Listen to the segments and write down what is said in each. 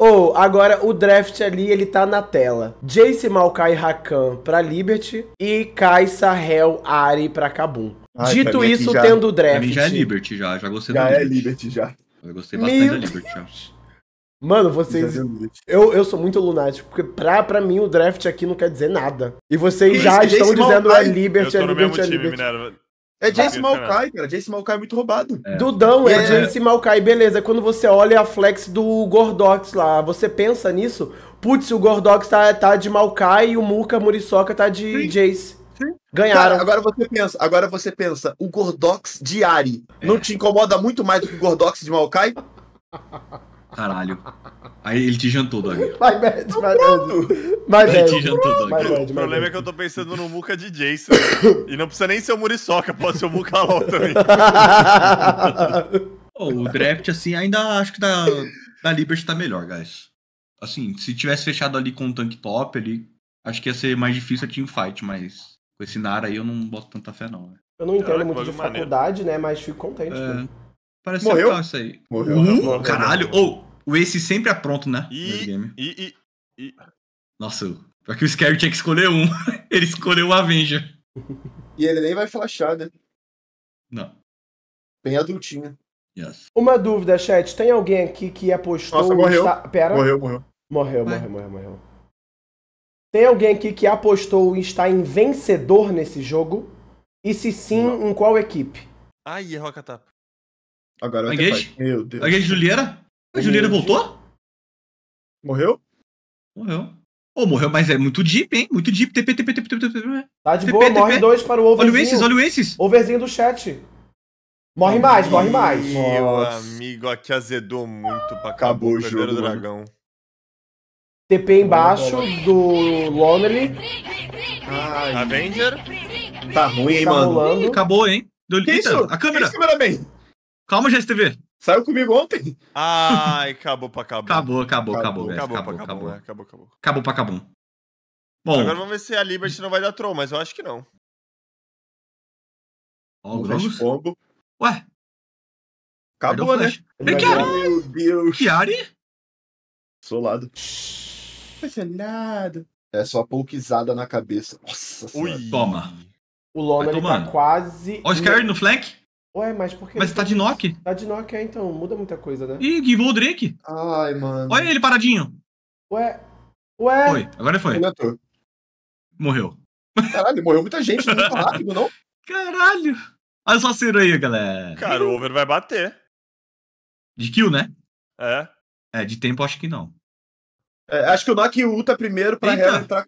Ou, oh, agora o draft ali, ele tá na tela. Jace Malkai Rakan pra Liberty e Kaisa Hel Ari pra Kabum. Ai, Dito pra isso, já, tendo o draft. Pra mim já é Liberty, já. Já gostei já da é Liberty. Já é Liberty, já. Eu gostei bastante Meu da Liberty, já. Mano, vocês. Eu, eu sou muito lunático, porque pra, pra mim o draft aqui não quer dizer nada. E vocês já estão Jace dizendo é Malkai. é Liberty, Eu é Liberty, no Liberty. Time, é Jace Maokai, cara. Jace Maokai é muito roubado. É. Dudão, é, é Jace Maokai, beleza. Quando você olha a flex do Gordox lá, você pensa nisso? Putz, o Gordox tá, tá de Maokai e o Muka Muriçoca tá de Sim. Jace. Ganharam. Cara, agora você pensa, agora você pensa, o Gordox de Ari não é. te incomoda muito mais do que o Gordox de Maokai? Caralho. Aí ele te jantou, Doug. My bad, my bad. My bad. Ele te jantou, Doug. My é bad, my o problema bad. é que eu tô pensando no Muca de Jason. e não precisa nem ser o Muriçoca, pode ser o Muca LOL também. oh, o draft, assim, ainda acho que da, da Liberty tá melhor, guys. Assim, se tivesse fechado ali com o um tank top ali, acho que ia ser mais difícil a teamfight, mas com esse Nara aí eu não boto tanta fé, não. Né? Eu não entendo é, muito de faculdade, maneiro. né? Mas fico contente. É. Né? Parece Morreu? ser isso aí. Morreu. Uh, né? morreu caralho. Ou, oh, o Ace sempre é pronto né? E, e, e, e... Nossa, pra que o Scary tinha que escolher um. ele escolheu o Avenger. E ele nem vai flashar, né? Não. Bem adultinho. Yes. Uma dúvida, chat. Tem alguém aqui que apostou... Nossa, morreu. Pera. Morreu, morreu. Morreu, Vai. morreu, morreu, morreu. Tem alguém aqui que apostou em estar em vencedor nesse jogo? E se sim, Não. em qual equipe? aí errou a Agora vai Engage? Meu Deus. Engage Juliana? A Juliana voltou? Morreu? Morreu. Pô, morreu, mas é muito deep, hein? Muito deep. TP, TP, TP, TP, TP. Tá de boa, morre dois para o overzinho. Olha o Aces, olha o Aces. Overzinho do chat. Morre mais, morre mais. Meu amigo, aqui azedou muito pra acabou o jogo, dragão. TP embaixo do Lonely. Avenger. Tá ruim, hein, tá mano. Acabou, hein? Do... Que isso? A câmera. Que isso, bem? Calma, GSTV. Saiu comigo ontem. Ai, acabou pra acabou. Acabou, acabou, acabou. Acabou, acabou, acabou. Acabou, né? acabou. acabou, acabou. pra acabar. Bom. Agora vamos ver se a Liberty não vai dar troll, mas eu acho que não. Ó, o Grogus. Ué. Acabou, né? Vem, Meu Deus. Kiari? Solado. Foi solado. É só pouquizada na cabeça. Nossa Ui. Senhora. Toma. O Lola tá quase. Ó, o Skyrim no flank. Ué, mas por que. Mas tá de Nock? Tá de Nock, é, então. Muda muita coisa, né? Ih, que o Drake. Ai, mano. Olha ele paradinho. Ué. Ué. Foi, agora foi. É morreu. Caralho, morreu muita gente, não muito rápido, não? Caralho. Olha o Salseiro aí, galera. Cara, o over vai bater. De kill, né? É. É, de tempo acho que não. É, acho que o Nock luta primeiro pra Hera entrar.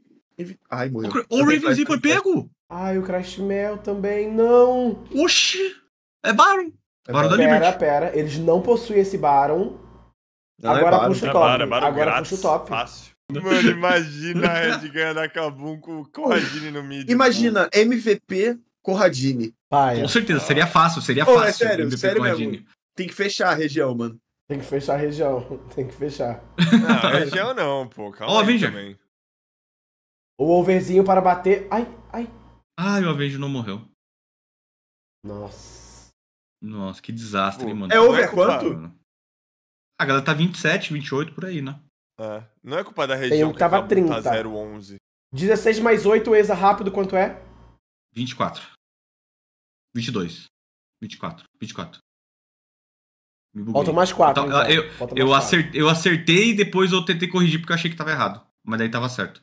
Ai, morreu. O, o foi pego? Ai, o Crash Mel também, não. Oxi. É Baron. É Baron da Liberty. Pera, pera. Eles não possuem esse Baron. Não é agora é puxa o é top. É Baron, Baron agora grátis, puxa o top. Fácil. Mano, imagina a Red ganhando a Kabum com o Corradini no mid. Imagina, MVP Corradini. pai. Com certeza, seria fácil, seria Pô, é fácil. É sério, MVP sério Corradini. mesmo. Tem que fechar a região, mano. Tem que fechar a região, tem que fechar. Não, a região não, pô. Calma Ó, Avenger. também. O overzinho para bater. Ai, ai. Ai, o Avenger não morreu. Nossa. Nossa, que desastre, Pô, mano. É over é quanto? A galera tá 27, 28 por aí, né? É. Não é culpa da região. Tem um que tava 30. Tá 011. 16 mais 8, exa rápido, quanto é? 24. 22. 24. 24. Me mais 4. Então, então. Eu, eu, acertei, eu acertei e depois eu tentei corrigir porque eu achei que tava errado. Mas daí tava certo.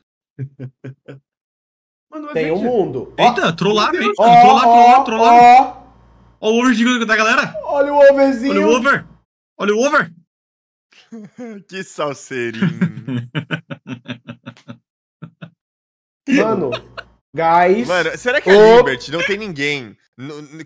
Mano, é Tem o um mundo. Eita, trollaram, hein? Trollar, trollaram, trollaram. Olha o over de da galera. Olha o overzinho. Olha o over. Olha o over. que salseirinho. Mano, guys. Mano, será que a é Liberty não tem ninguém?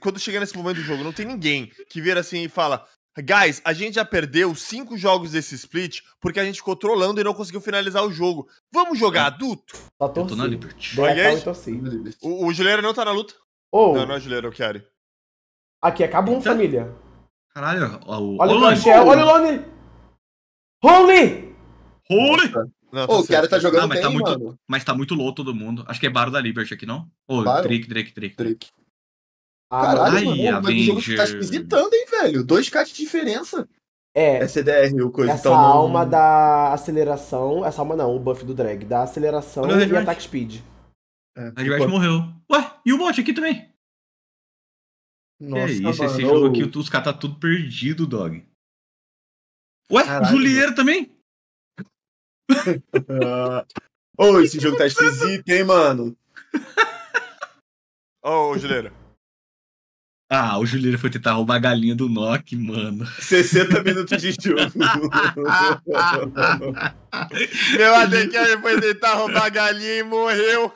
Quando chega nesse momento do jogo, não tem ninguém que vira assim e fala: Guys, a gente já perdeu cinco jogos desse split porque a gente ficou trolando e não conseguiu finalizar o jogo. Vamos jogar é. adulto? Tá Eu tô na assim. Liberty. É assim. o, o Juliano não tá na luta? Oh. Não, não é o Juliano, é o Chiari. Aqui é Cabum, Eita. família. Caralho, o... olha o Lone. olha o Lone! Holy! Holy! Ô, o cara tá jogando não, mas tá bem, tá muito, mano. Mas tá muito low todo mundo. Acho que é Baro da Liberty aqui, não? Ô, oh, Drake, Drake, Drake. Drake. Ah, Caralho, a mano, o jogo tá esquisitando, hein, velho? Dois cards de diferença. É. SDR, o coisa. Essa então alma da aceleração... Essa alma não, o buff do drag. Da aceleração e ataque speed. É, a Liberty morreu. Ué, e o bot aqui também? Nossa, é isso, mano. esse jogo aqui, os caras tá tudo perdido, dog. Ué, o Julieiro também? Ô, oh, esse jogo tá esquisito, hein, mano? Ô, oh, Julieiro. Ah, o Julieiro foi tentar roubar a galinha do Nock, mano. 60 minutos de jogo. Meu ADK foi tentar roubar a galinha e morreu.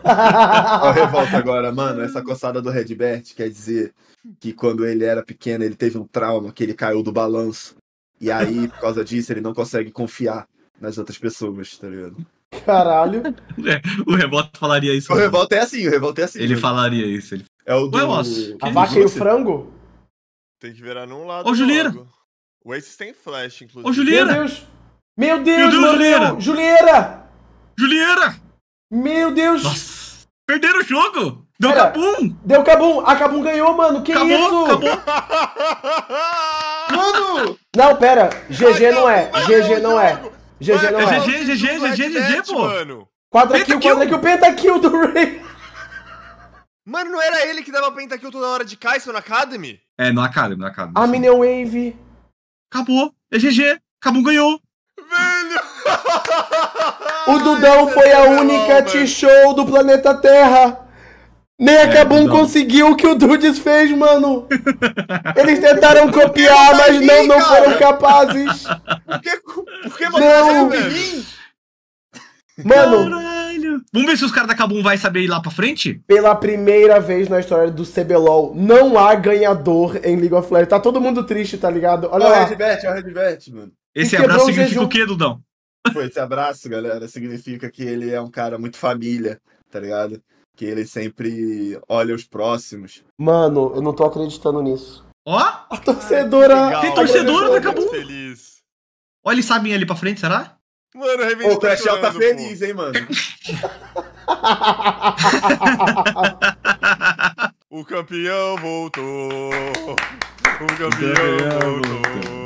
Olha a revolta agora, mano. Essa coçada do Redbert quer dizer que quando ele era pequeno ele teve um trauma, que ele caiu do balanço. E aí, por causa disso, ele não consegue confiar nas outras pessoas, tá ligado? Caralho. É, o Revolta falaria isso. O né? Revolta é assim, o Revolta é assim. Ele né? falaria isso. Ele... É o do... nossa, a vaca e o frango? Tem que virar num lado. Ô, Juliana. O Ace tem flash, inclusive. Ô, Juliana. Meu Deus! Meu Deus, Meu Deus Julieira! Julieira! Meu Deus! Nossa. Perderam o jogo! Deu Pera, Cabum! Deu Cabum! A ah, Cabum ganhou, mano! Que acabou, isso? Acabou. Mano! Não, pera! GG não é! GG não é! GG não é! GG, GG, GG, GG, pô! Mano. Quadra kill, quadra kill, pentakill do Ray! Mano, não era ele que dava pentakill toda hora de Kaiser no Academy? É, no Academy, no Academy. A Minion Wave. Acabou. É GG. Acabou ganhou. O Dudão foi a única T-Show do planeta Terra. Nem é, acabou conseguiu o que o Dudes fez, mano. Eles tentaram copiar, mas não, não foram capazes. Por que, por que não. Mano. Caralho. Vamos ver se os caras da Kabum vai saber ir lá pra frente? Pela primeira vez na história do CBLOL, não há ganhador em League of Legends. Tá todo mundo triste, tá ligado? Olha o lá. Redbert, o Redbert, mano. Esse abraço significa o quê, Dudão? Pô, esse abraço, galera, significa que ele é um cara muito família, tá ligado? Que ele sempre olha os próximos. Mano, eu não tô acreditando nisso. Ó! A torcedora! Tem torcedora do Acabum! Feliz. Ó, ele sabem ali pra frente, será? Mano, o Revenge O Crashel tá feliz, pô. hein, mano? o campeão voltou! O campeão voltou!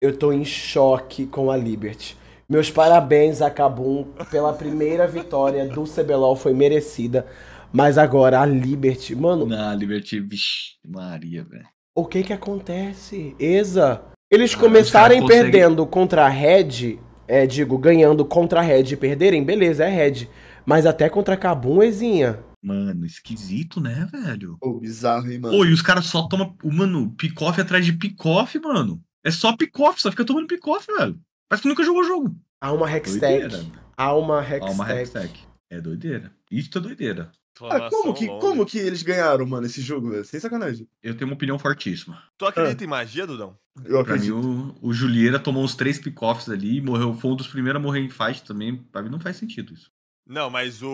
eu tô em choque com a Liberty. Meus parabéns a Cabum pela primeira vitória do CBLOL, foi merecida. Mas agora a Liberty, mano. Na Liberty, vixe, Maria, velho. O que que acontece? Exa. Eles ah, começarem perdendo contra a Red, é, digo, ganhando contra a Red e perderem, beleza, é Red. Mas até contra a Cabum, Ezinha. Mano, esquisito, né, velho? oh, bizarro, hein, mano? Pô, e os caras só tomam, mano, pick-off atrás de pick-off, mano. É só pick-off, só fica tomando pick-off, velho. Parece que nunca jogou jogo. Há uma hackstack. Né? Há uma hackstack. É doideira. Isso é doideira. Ah, como, que, como que eles ganharam, mano, esse jogo, velho? Sem sacanagem. Eu tenho uma opinião fortíssima. Tu acredita ah. em magia, Dudão? Eu pra acredito. mim, o, o Julieira tomou uns três pick-offs ali e morreu. Foi um dos primeiros a morrer em fight também. Pra mim não faz sentido isso. Não, mas o,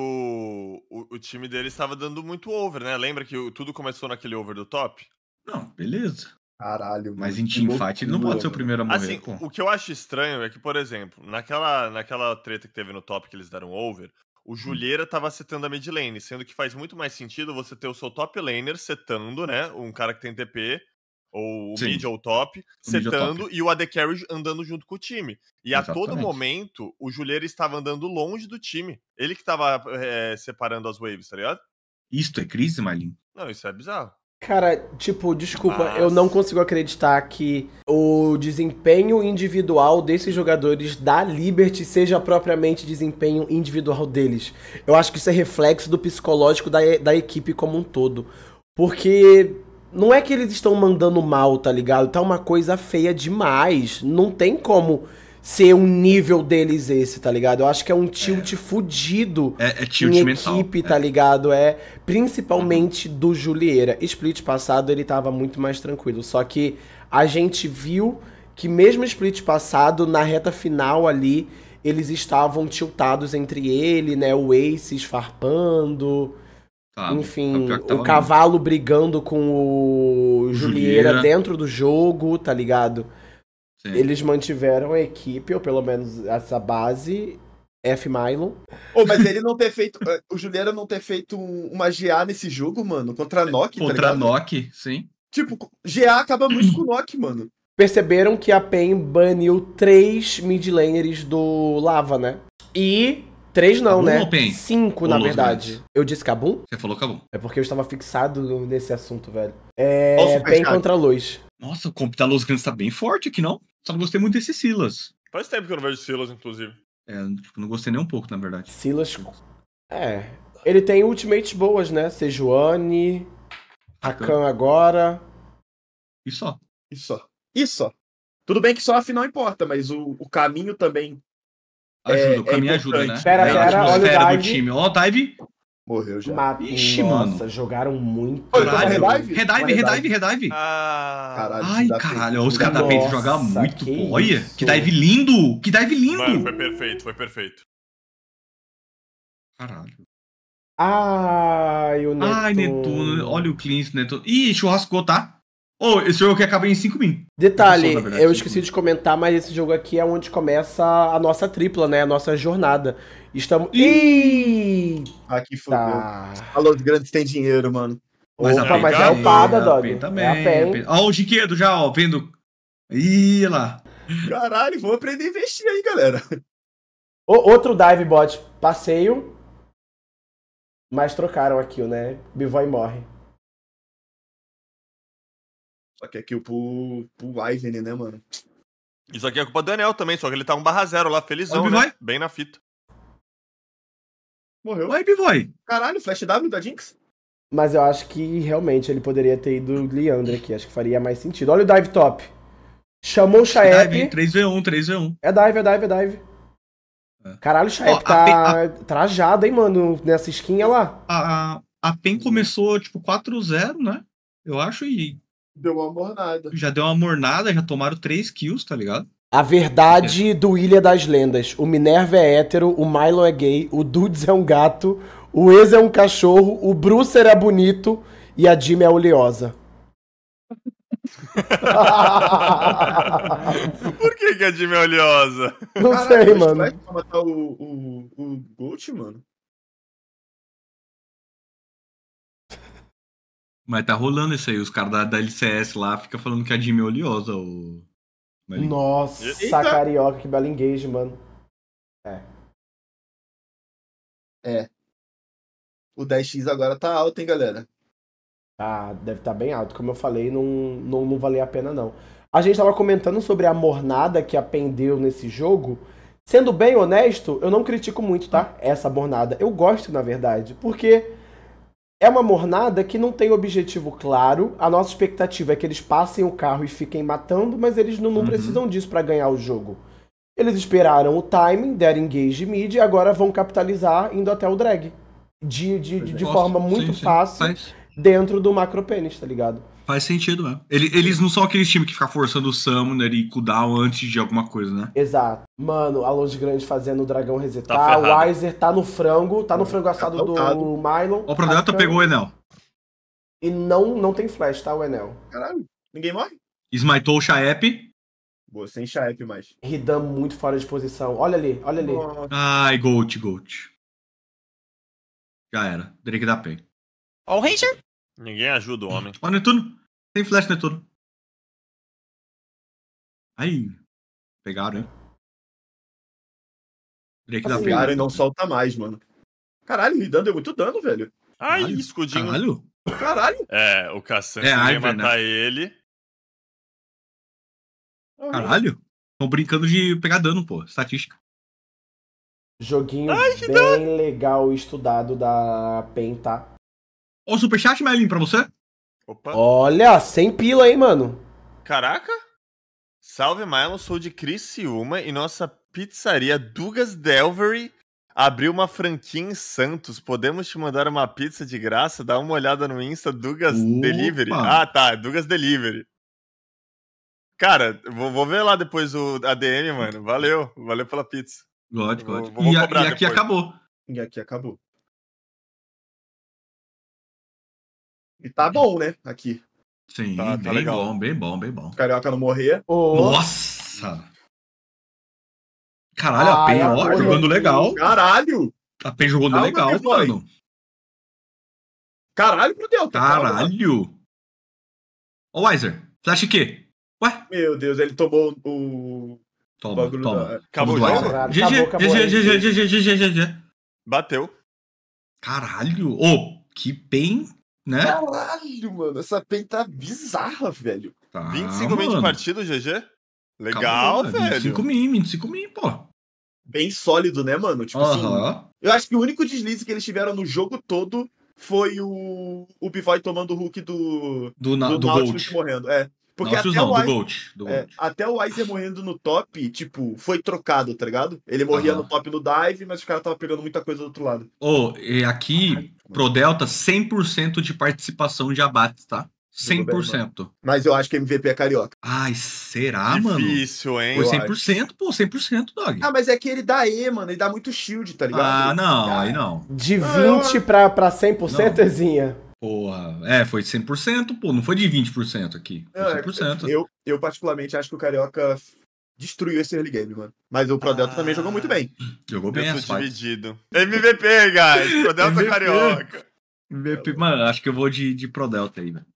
o, o time dele estava dando muito over, né? Lembra que o, tudo começou naquele over do top? Não, beleza. Caralho. Mas em teamfight ele não pode ser o primeiro a morrer. Assim, pô. o que eu acho estranho é que, por exemplo, naquela, naquela treta que teve no top que eles deram over, o hum. Julieira tava setando a mid lane, sendo que faz muito mais sentido você ter o seu top laner setando, né? Um cara que tem TP, ou o Sim. mid ou top, o setando, top. e o AD Carry andando junto com o time. E Exatamente. a todo momento, o Julieira estava andando longe do time. Ele que tava é, separando as waves, tá ligado? Isto é crise, Malin? Não, isso é bizarro. Cara, tipo, desculpa, Mas... eu não consigo acreditar que o desempenho individual desses jogadores da Liberty seja propriamente desempenho individual deles. Eu acho que isso é reflexo do psicológico da, da equipe como um todo. Porque não é que eles estão mandando mal, tá ligado? Tá uma coisa feia demais. Não tem como ser um nível deles esse, tá ligado? Eu acho que é um tilt é. fudido é, é tilt em mental. equipe, é. tá ligado? É principalmente do Julieira. Split passado ele tava muito mais tranquilo, só que a gente viu que mesmo split passado na reta final ali eles estavam tiltados entre ele, né? O Ace esfarpando. Tá, é Enfim, tá o cavalo brigando com o Julieira, Julieira dentro do jogo, tá ligado? Sim. Eles mantiveram a equipe, ou pelo menos essa base, F. Mylon. Oh, mas ele não ter feito. Eh, o Juliano não ter feito uma GA nesse jogo, mano, contra a Nock. Tá contra tá a Nock, sim. Tipo, GA acaba muito com o Nock, mano. Perceberam que a PEN baniu três mid laners do Lava, né? E. Três não, Kabum né? Cinco, na verdade. Eu disse Cabum? Você falou Cabum. É porque eu estava fixado nesse assunto, velho. É. PEN contra a luz. Nossa, o Computar Luz Grande tá bem forte aqui, não? Só não gostei muito desse Silas. Faz tempo que eu não vejo Silas, inclusive. É, tipo, não gostei nem um pouco, na verdade. Silas. É. Ele tem ultimates boas, né? Sejuani, Rakan agora. E só. E só. E só. Tudo bem que só a final importa, mas o, o caminho também. Ajuda, é, o caminho é ajuda, né? Pera, pera, é, olha o dive. Do time. Ó, o dive. Morreu já. Mas, Ixi, nossa, mano. jogaram muito. Caralho, redive, redive, redive, redive. Ah, caralho, Ai, caralho, os caras da Pente jogaram muito. Que pô, olha, que dive lindo, que dive lindo. Mano, foi perfeito, foi perfeito. Caralho. Ai, o Netuno. Ai, Netuno, olha o Clint, Netuno. Ih, churrascou, tá? Ou oh, esse jogo aqui acaba em 5 mil. Detalhe, verdade, eu esqueci mil. de comentar, mas esse jogo aqui é onde começa a nossa tripla, né? A nossa jornada. Estamos. Ih! Aqui fodeu. Falou os grandes têm dinheiro, mano. Mas Opa, a mas é upada, né? Dog. É a também. ó, o Jiquedo já, ó, vendo. Ih, lá. Caralho, vou aprender a investir aí, galera. O, outro dive bot, passeio. Mas trocaram aquilo, né? Bivoy morre. Só que aqui pro, pro Ivan, né, né, mano? Isso aqui é culpa do Daniel também, só que ele tá um barra zero lá, felizão, Oi, né? Bem na fita. Morreu. Vai, Bivoy. Caralho, Flash W da Jinx? Mas eu acho que realmente ele poderia ter ido Leandro aqui. Acho que faria mais sentido. Olha o dive top. Chamou o Shaep. Dive, 3v1, 3v1. É dive, é dive, é dive. É. Caralho, o Shaep oh, tá a... trajado, hein, mano, nessa skin, olha lá. a, a PEN começou, tipo, 4-0, né? Eu acho, e Deu uma mornada. Já deu uma mornada, já tomaram 3 kills, tá ligado? A verdade é. do Ilha das Lendas. O Minerva é hétero, o Milo é gay, o Dudes é um gato, o Ex é um cachorro, o Brucer é bonito e a Jimmy é oleosa. Por que, que a Jimmy é oleosa? Não Caraca, sei, mano. Vai matar o, o, o Gold, mano? Mas tá rolando isso aí, os caras da, da LCS lá ficam falando que a Jimmy é oleosa, o. Nossa, Eita. carioca, que bela engage, mano. É. É. O 10x agora tá alto, hein, galera? Ah, deve estar tá bem alto. Como eu falei, não, não, não valia a pena, não. A gente tava comentando sobre a mornada que apendeu nesse jogo. Sendo bem honesto, eu não critico muito, tá? Essa mornada. Eu gosto, na verdade, porque é uma mornada que não tem objetivo claro. A nossa expectativa é que eles passem o carro e fiquem matando, mas eles não, não uhum. precisam disso para ganhar o jogo. Eles esperaram o timing, deram engage mid e agora vão capitalizar indo até o drag. De, de, de, de é. forma muito sim, sim. fácil dentro do macro pênis, tá ligado? Faz sentido mesmo. Né? Ele, eles não são aqueles times que ficam forçando o Summoner né, e cooldown antes de alguma coisa, né? Exato. Mano, a Longe Grande fazendo o dragão resetar. Tá o Weiser tá no frango, tá no tá frango assado tá do Mylon. O Proneta é tá pegou o Enel. E não, não tem flash, tá, o Enel? Caralho, ninguém morre. Smitou o Chaep. Boa, sem Chaep mais. Ridan muito fora de posição. Olha ali, olha ali. Nossa. Ai, Gold, Gold. Já era. Drake da PEN. Ó o Ranger. Ninguém ajuda o homem. Ó, Netuno tem flash, né, turno. Aí. Pegaram, hein? Drake Pegaram e não solta mais, mano. Caralho, me dando deu muito dano, velho. Ai, caralho, escudinho. Caralho. Caralho. É, o Cassan é, vai né? matar né? ele. Caralho. Estão brincando de pegar dano, pô. Estatística. Joguinho Ai, bem dano. legal estudado da PEN, tá? Ô, superchat, Melin, pra você? Opa. Olha, sem pila, hein, mano? Caraca! Salve, Milo, sou de Criciúma e nossa pizzaria Dugas Delvery abriu uma franquia em Santos. Podemos te mandar uma pizza de graça? Dá uma olhada no Insta Dugas Opa. Delivery. Ah, tá, Dugas Delivery. Cara, vou, vou ver lá depois o ADM, mano. Valeu, valeu pela pizza. Lógico, lógico. Vou, vou e, a, e aqui acabou. E aqui acabou. E tá bom, né? Aqui. Sim, tá, tá bem legal. bom, bem bom, bem bom. Carioca não morrer. Oh. Nossa! Caralho, ah, a PEN, ó, jogando legal. Caralho! A PEN jogando Calma legal, mano. Caralho pro Delta. Tá Caralho! Ó, oh, Weiser, acha que? Ué? Meu Deus, ele tomou o. Toma, o toma. Da... Acabou o jogo? GG, GG, GG, GG, GG, GG. Bateu. Caralho! Ô, oh, que PEN né? Caralho, mano, essa PEN tá bizarra, velho. Tá, 25 mil de partida, GG? Legal, Calma, velho. 25 mil, 25 mil pô. Bem sólido, né, mano? Tipo uh -huh. assim. Eu acho que o único deslize que eles tiveram no jogo todo foi o, o Bivoy tomando o Hulk do. Do, do, do Nautilus morrendo. É. Porque não, até, não, o do Gold, do É, até o Weiser morrendo no top, tipo, foi trocado, tá ligado? Ele morria uhum. no top no dive, mas o cara tava pegando muita coisa do outro lado. Ô, oh, e aqui, ah, Pro Delta, 100% de participação de abates, tá? 100%. Bem, mas eu acho que MVP é carioca. Ai, será, Difícil, mano? Difícil, hein? Foi 100%, pô, 100%, Dog. Ah, mas é que ele dá E, mano, ele dá muito shield, tá ligado? Ah, não, ah, aí não. De 20 ah, pra, pra 100%, Ezinha? Porra, é, foi de 100%, pô, não foi de 20% aqui. Foi 100%. Não, é eu, eu, particularmente, acho que o Carioca destruiu esse early game, mano. Mas o Prodelta ah, também jogou muito bem. Jogou bem, Eu tô dividido. MVP, guys! Prodelta Carioca. MVP, mano, acho que eu vou de, de Prodelta aí, velho.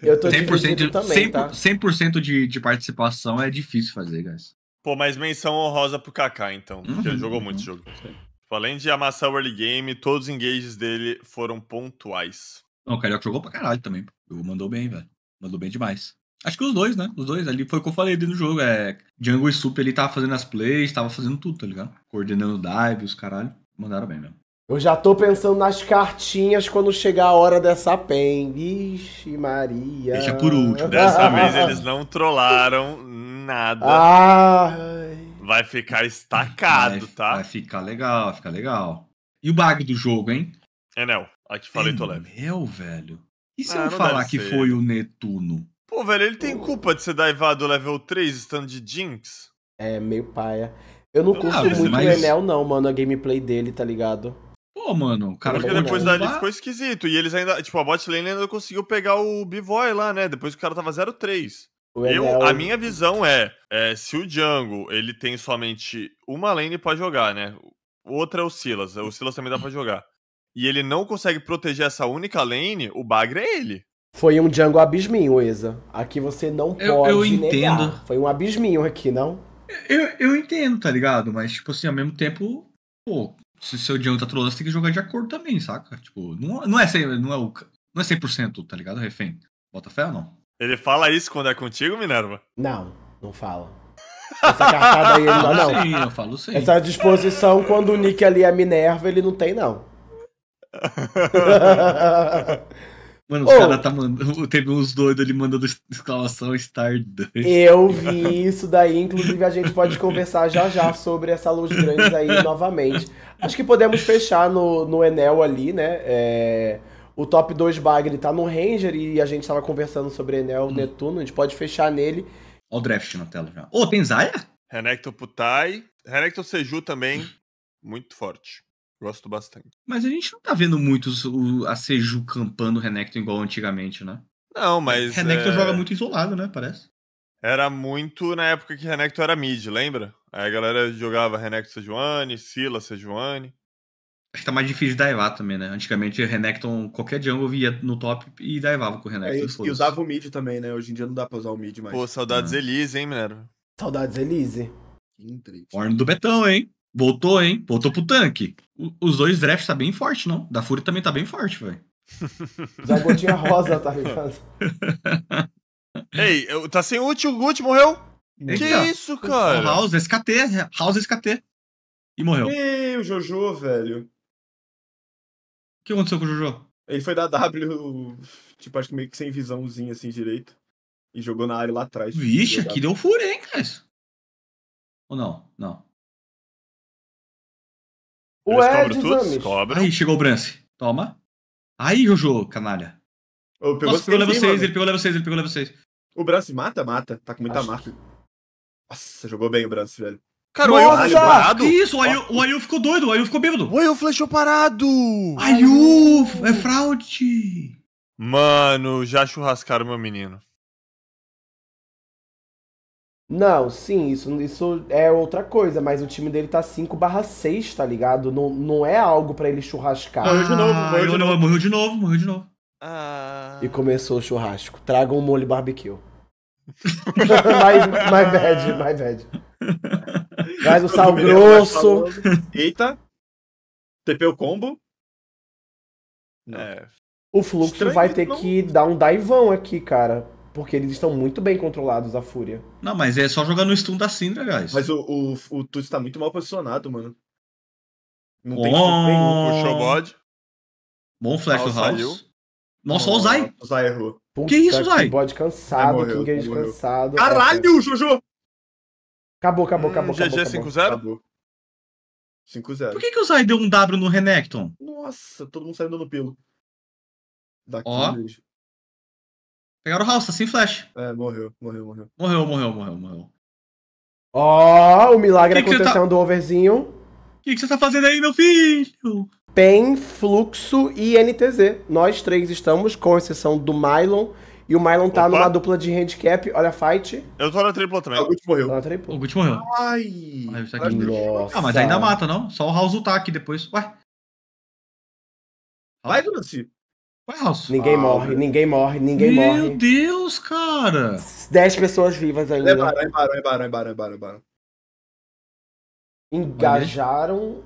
Eu tô 100%, de, também, 100%, 100 tá? de, de participação é difícil fazer, guys. Pô, mas menção honrosa pro Kaká, então. Uhum, ele jogou uhum. muito jogo. Sim. Além de amassar o early game, todos os engages dele foram pontuais. Não, o Carioca jogou pra caralho também. mandou bem, velho. Mandou bem demais. Acho que os dois, né? Os dois ali foi o que eu falei dentro do jogo. É, Django e Super ele tava fazendo as plays, tava fazendo tudo, tá ligado? Coordenando dive, os caralho. Mandaram bem mesmo. Eu já tô pensando nas cartinhas quando chegar a hora dessa PEN. Ixi, Maria. Deixa por último. Dessa vez eles não trollaram nada. Ai. Ah. Vai ficar estacado, vai, tá? Vai ficar legal, vai ficar legal. E o bag do jogo, hein? Enel. Aí te falei, é velho? E se Ah, eu falar que ser. foi o Netuno? Pô, velho, ele tem culpa de ser daivado level 3 estando de Jinx? É meio paia. Eu não Ah, curto muito mas- o é Enel, não, mano, a gameplay dele, tá ligado? Pô, mano, o cara Porque ficou de depois dali roubar. ficou esquisito. E eles ainda. Tipo, a bot lane ainda conseguiu pegar o B-Boy lá, né? Depois que o cara tava 0-3. Eu, a minha visão é, é, se o Django ele tem somente uma lane pra jogar, né? Outra é o Silas. O Silas também dá pra jogar e ele não consegue proteger essa única lane, o bagre é ele. Foi um Django abisminho, Isa. Aqui você não pode. Eu entendo. Negar. Foi um abisminho aqui, não? Eu, eu entendo, tá ligado? Mas, tipo assim, ao mesmo tempo, pô, se seu Django tá trolando, você tem que jogar de acordo também, saca? Tipo, não, não, é, 100, não, é, o, não é 100%, tá ligado? Refém. Bota fé ou não? Ele fala isso quando é contigo, Minerva? Não, não fala. Essa cartada aí ele não, não. Sim, eu falo sim. Essa disposição, quando o Nick ali é Minerva, ele não tem, não. Mano, os cara caras tá mandando. Teve uns doidos ali mandando exclamação Stardust. Eu vi isso daí, inclusive a gente pode conversar já já sobre essa luz grande aí novamente. Acho que podemos fechar no, no Enel ali, né? É, o top 2 Bagre tá no Ranger e a gente tava conversando sobre Enel hum. Netuno, a gente pode fechar nele. Olha o draft na tela já. Ô, oh, tem Zaya? Renekton Putai. Renekton Seju também, muito forte. Gosto bastante. Mas a gente não tá vendo muito o, a Seju campando o Renekton igual antigamente, né? Não, mas. Renekton é... joga muito isolado, né? Parece. Era muito na época que Renekton era mid, lembra? Aí a galera jogava Renekton Sejuani, Sila Sejuani. Acho que tá mais difícil de também, né? Antigamente, Renekton, qualquer jungle via no top e daivava com o Renekton. É, e usava o mid também, né? Hoje em dia não dá pra usar o mid mais. Pô, saudades ah. Elise, hein, Minerva? Saudades Elise. Horno do Betão, hein? Voltou, hein? Voltou pro tanque. O, os dois drafts tá bem forte, não? Da Fúria também tá bem forte, velho. gotinha rosa, tá ligado? Ei, tá sem ult, o Gut morreu? Eita, que isso, cara? House SKT, House SKT. E morreu. Ei, o Jojo, velho. O que aconteceu com o Jojo? Ele foi da W, tipo, acho que meio que sem visãozinha assim direito. E jogou na área lá atrás. Vixe, aqui deu fúria, hein, cara? Ou não? Não. Eles Ué, cobram tudo, exames. cobram. Aí, chegou o Brance. Toma. Aí, Jojo, canalha. Ô, pegou Nossa, pegou level 6, né? ele pegou level 6, ele pegou level 6. O Brance mata? Mata. Tá com muita Acho. marca. Nossa, jogou bem o Brance, velho. Cara, Nossa, o Ayu parado. Que isso, o Ayu, o Ayu ficou doido, o Ayu ficou bêbado. O Ayu flechou parado. Ayu, é fraude. Mano, já churrascaram meu menino. Não, sim, isso, isso é outra coisa, mas o time dele tá 5 barra 6, tá ligado? Não, não é algo pra ele churrascar. Morreu de novo, ah, morreu de novo, morreu de novo, morreu de novo. Ah. E começou o churrasco. Traga um molho barbecue. my, my bad, my bad. Traz o sal grosso. Eita. TP o combo. É. O fluxo Estranho, vai ter não. que dar um daivão aqui, cara. Porque eles estão muito bem controlados, a Fúria. Não, mas é só jogar no stun da Syndra, guys. Mas o, o, o Tuts tá muito mal posicionado, mano. Não tem oh. nenhum. Puxou o bode. Bom flash House do House. Nossa, oh, o Zai. O Zai errou. Puta, que isso, Zai? Bode cansado, morreu, King cansado. Caralho, é. Jojo! Acabou, acabou, acabou. Hum, acabou GG 5-0? 5-0. Por que, que o Zai deu um W no Renekton? Nossa, todo mundo saindo no pelo. Daqui, Ó. Mesmo. Pegaram o Halsa, sem assim, flash. É, morreu, morreu, morreu. Morreu, morreu, morreu, morreu. Ó, oh, o milagre que acontecendo que tá... do overzinho. O que, que você tá fazendo aí, meu filho? PEN, Fluxo e NTZ. Nós três estamos, com exceção do Mylon. E o Mylon tá Opa. numa dupla de handicap. Olha a fight. Eu tô na tripla também. Ah, o Gut morreu. Tá o Gut morreu. Ai. Ai Nossa. Ah, mas ainda mata, não? Só o House tá aqui depois. Ué. Vai, Durante. Vai Ninguém ah, morre, ninguém morre, ninguém Meu morre. Meu Deus, cara! Dez pessoas vivas ainda. É barão, é barão, é barão, é barão, é barão, Engajaram.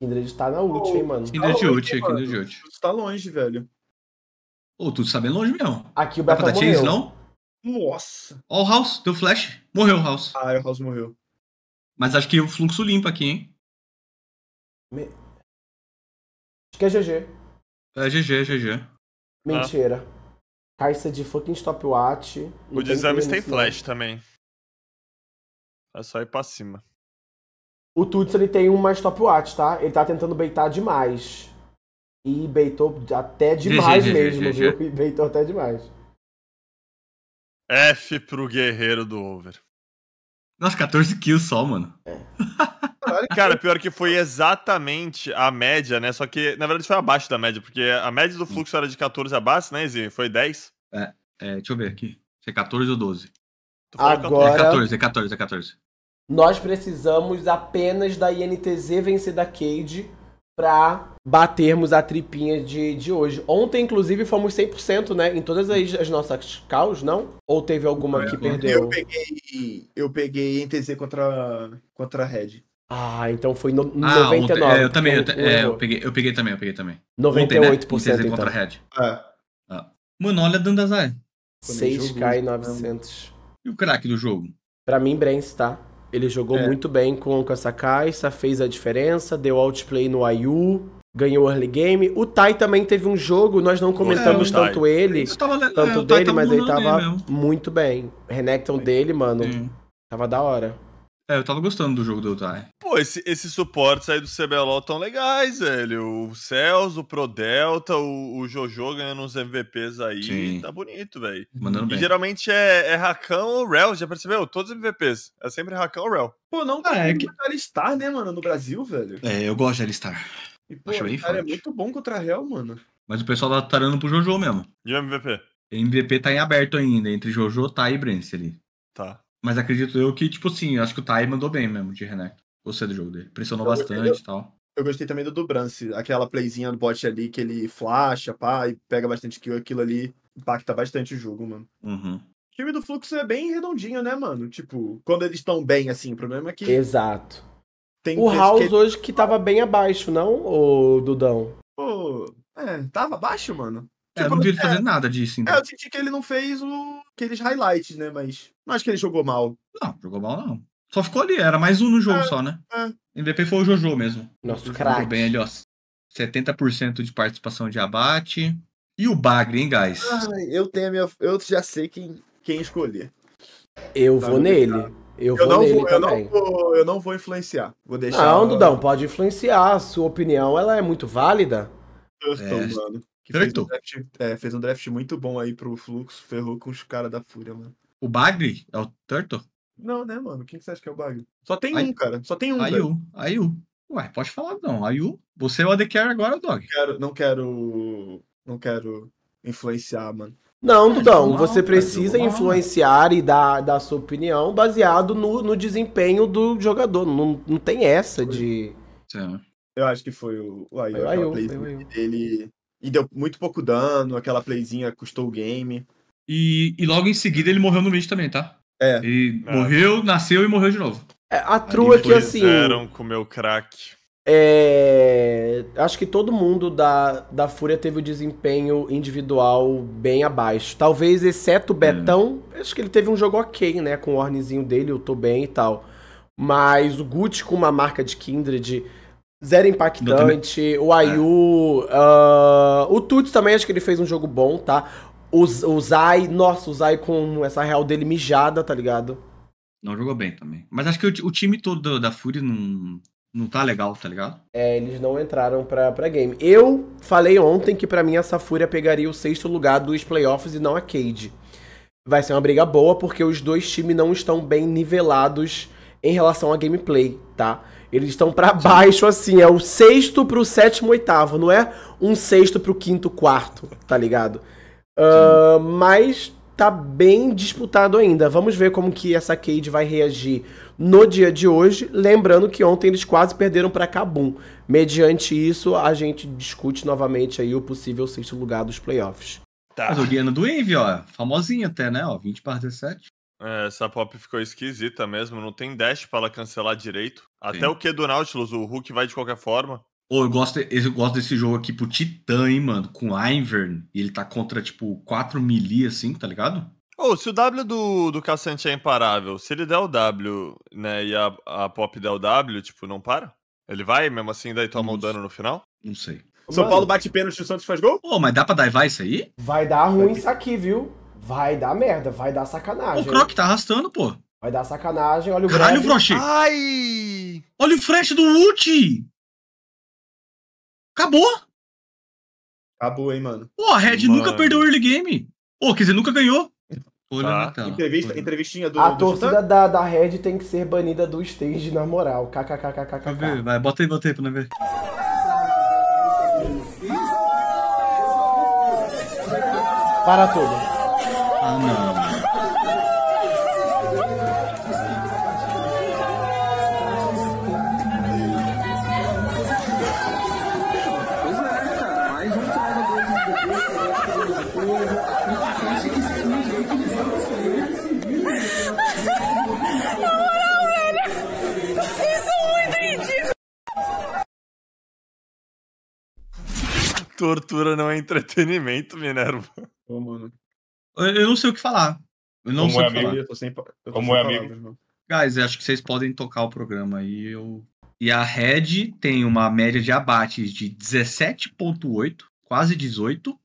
Kindred tá na ult, hein, mano. Kindred de tá ult, Kindred de ult. Tu tá longe, velho. Ô, tudo tá bem longe mesmo. Aqui o Beto tá morreu. não? Nossa. Ó o House, deu flash. Morreu o House. Ah, o House morreu. Mas acho que o fluxo limpa aqui, hein? Me... Acho que é GG. É GG, GG. É Mentira. Ah. Caixa de fucking stopwatch. O de exames tem flash também. É só ir pra cima. O Tuts ele tem uma stopwatch, tá? Ele tá tentando beitar demais. E beitou até demais GG, mesmo, GG, viu? GG. E beitou até demais. F pro guerreiro do over. Nossa, 14 kills só, mano. É. Cara, pior que foi exatamente a média, né? Só que, na verdade, foi abaixo da média, porque a média do fluxo era de 14 abaixo, né, Izzy? Foi 10? É, é, deixa eu ver aqui. Se é 14 ou 12. É Agora... É 14, é 14, é 14. Nós precisamos apenas da INTZ vencer da Cade pra batermos a tripinha de, de hoje. Ontem, inclusive, fomos 100%, né? Em todas as, as nossas caos, não? Ou teve alguma que perdeu? Eu peguei, eu peguei contra, contra a Red. Ah, então foi no, ah, 99. Ontem, é, eu também, eu, é, eu, peguei, eu peguei também, eu peguei também. 98% ontem, né? NTZ então. contra a Red. É. Ah. Mano, olha a Dandazai. 6k e 900. E o craque do jogo? Pra mim, Brens, tá? Ele jogou é. muito bem com, com a Sakai, fez a diferença, deu outplay no Ayu, ganhou o early game. O Tai também teve um jogo, nós não comentamos é, tanto ele, tava, tanto é, dele, tá mas ele tava muito bem. Renekton dele, mano, tava da hora. É, eu tava gostando do jogo do Tai. Pô, esses esse suportes aí do CBLOL tão legais, velho. O Celso, o Pro Delta, o, o Jojo ganhando uns MVPs aí. Sim. Tá bonito, velho. Mandando e geralmente é, é Rakan ou Rel, já percebeu? Todos os MVPs. É sempre Rakan ou Rel. Pô, não, é? ah, é que... Alistar, né, mano, no Brasil, velho. É, eu gosto de Alistar. E, pô, Acho bem cara, é forte. é muito bom contra a Real, mano. Mas o pessoal tá tarando pro Jojo mesmo. E o MVP? MVP tá em aberto ainda, entre Jojo, Tai e Brence ali. Tá. Mas acredito eu que, tipo sim, acho que o Tai mandou bem mesmo de Renekton. Gostei do jogo dele. Pressionou eu bastante e tal. Eu gostei também do do Brance, aquela playzinha do bot ali que ele flasha, pá, e pega bastante kill. Aquilo ali impacta bastante o jogo, mano. Uhum. O time do Fluxo é bem redondinho, né, mano? Tipo, quando eles estão bem, assim, o problema é que. Exato. Tem o House que... hoje que tava bem abaixo, não, o Dudão? Pô, é, tava abaixo, mano. tipo, eu não vi ele é, fazer nada disso, é, então. É, eu senti que ele não fez o... aqueles highlights, né? Mas não acho que ele jogou mal. Não, jogou mal não. Só ficou ali, era mais um no jogo é, só, né? É. MVP foi o Jojo mesmo. Nosso ele craque. bem ali, ó. 70% de participação de abate. E o Bagre, hein, guys? Ai, eu tenho a minha. Eu já sei quem, quem escolher. Eu tá vou nele. Eu, eu, não vou, eu, não vou, eu, não vou, influenciar. Vou deixar. Não, Dudão, pode influenciar. Sua opinião ela é muito válida. Turtle, é. mano. Que fez um, draft, é, fez um, draft, muito bom aí pro Fluxo, ferrou com os caras da Fúria, mano. O bagri é o Turtle? Não, né, mano? Quem que você acha que é o bagri Só tem I... um, cara. Só tem um. Ayu, Ayu. Ué, pode falar não. Ayu, você é o ADK agora, Dog. Não quero, não quero. Não quero influenciar, mano. Não, é, Dudão, você é precisa influenciar e dar, dar sua opinião baseado no, no desempenho do jogador. Não, não tem essa de. Né? Eu acho que foi o, o Ayo, dele. E deu muito pouco dano, aquela playzinha custou o game. E, e logo em seguida ele morreu no mid também, tá? É. Ele é. morreu, nasceu e morreu de novo. É, a trua é que assim. fizeram com o meu craque. É, acho que todo mundo da, da Fúria teve o um desempenho individual bem abaixo. Talvez, exceto o hum. Betão, hum. acho que ele teve um jogo ok, né? Com o Ornezinho dele, eu tô bem e tal. Mas o Gucci com uma marca de Kindred, zero impactante. O Ayu. É. Uh, o Tuts também, acho que ele fez um jogo bom, tá? O, o Zai, nossa, o Zai com essa real dele mijada, tá ligado? Não jogou bem também. Mas acho que o, o time todo da, da Fúria não não tá legal, tá ligado? É, eles não entraram pra, pra game. Eu falei ontem que para mim a Safúria pegaria o sexto lugar dos playoffs e não a Cade. Vai ser uma briga boa porque os dois times não estão bem nivelados em relação a gameplay, tá? Eles estão para baixo assim, é o sexto pro sétimo oitavo, não é um sexto pro quinto quarto, tá ligado? Uh, mas tá bem disputado ainda. Vamos ver como que essa Cade vai reagir no dia de hoje, lembrando que ontem eles quase perderam para Cabum. Mediante isso, a gente discute novamente aí o possível sexto lugar dos playoffs. Tá. Mas o Liana do Envy, ó, famosinha até, né, ó, 20 para 17. É, essa pop ficou esquisita mesmo, não tem dash para ela cancelar direito. Sim. Até o que do Nautilus, o Hulk vai de qualquer forma. Pô, eu gosto, eu gosto desse jogo aqui pro Titã, hein, mano, com Ivern, e ele tá contra, tipo, 4 melee, assim, tá ligado? Ô, oh, se o W do, do Cassante é imparável, se ele der o W, né, e a, a Pop der o W, tipo, não para? Ele vai mesmo assim, daí toma não o dano sei. no final? Não sei. São Paulo bate pênalti e o Santos faz gol? Ô, oh, mas dá pra daivar isso aí? Vai dar ruim isso aqui, viu? Vai dar merda, vai dar sacanagem. O Croc tá arrastando, pô. Vai dar sacanagem, olha o Caralho, Broche! Ai! Olha o flash do ult! Acabou. Acabou, hein, mano. Pô, a Red mano. nunca perdeu o early game. Pô, quer dizer, nunca ganhou. Olha tá. Natal, né? tá. Entrevista, entrevistinha do. A do torcida da, da Red tem que ser banida do stage, na moral. KKKKKK. Vai, vai, bota aí, bota aí pra não ver. Para tudo. Ah, não. tortura não é entretenimento, Minerva. mano. Eu, não sei o que falar. Eu não Como sei é o que amigo, falar. Eu tô sem, eu tô Como sem é amigo. Guys, acho que vocês podem tocar o programa aí. Eu... E a Red tem uma média de abates de 17.8, quase 18.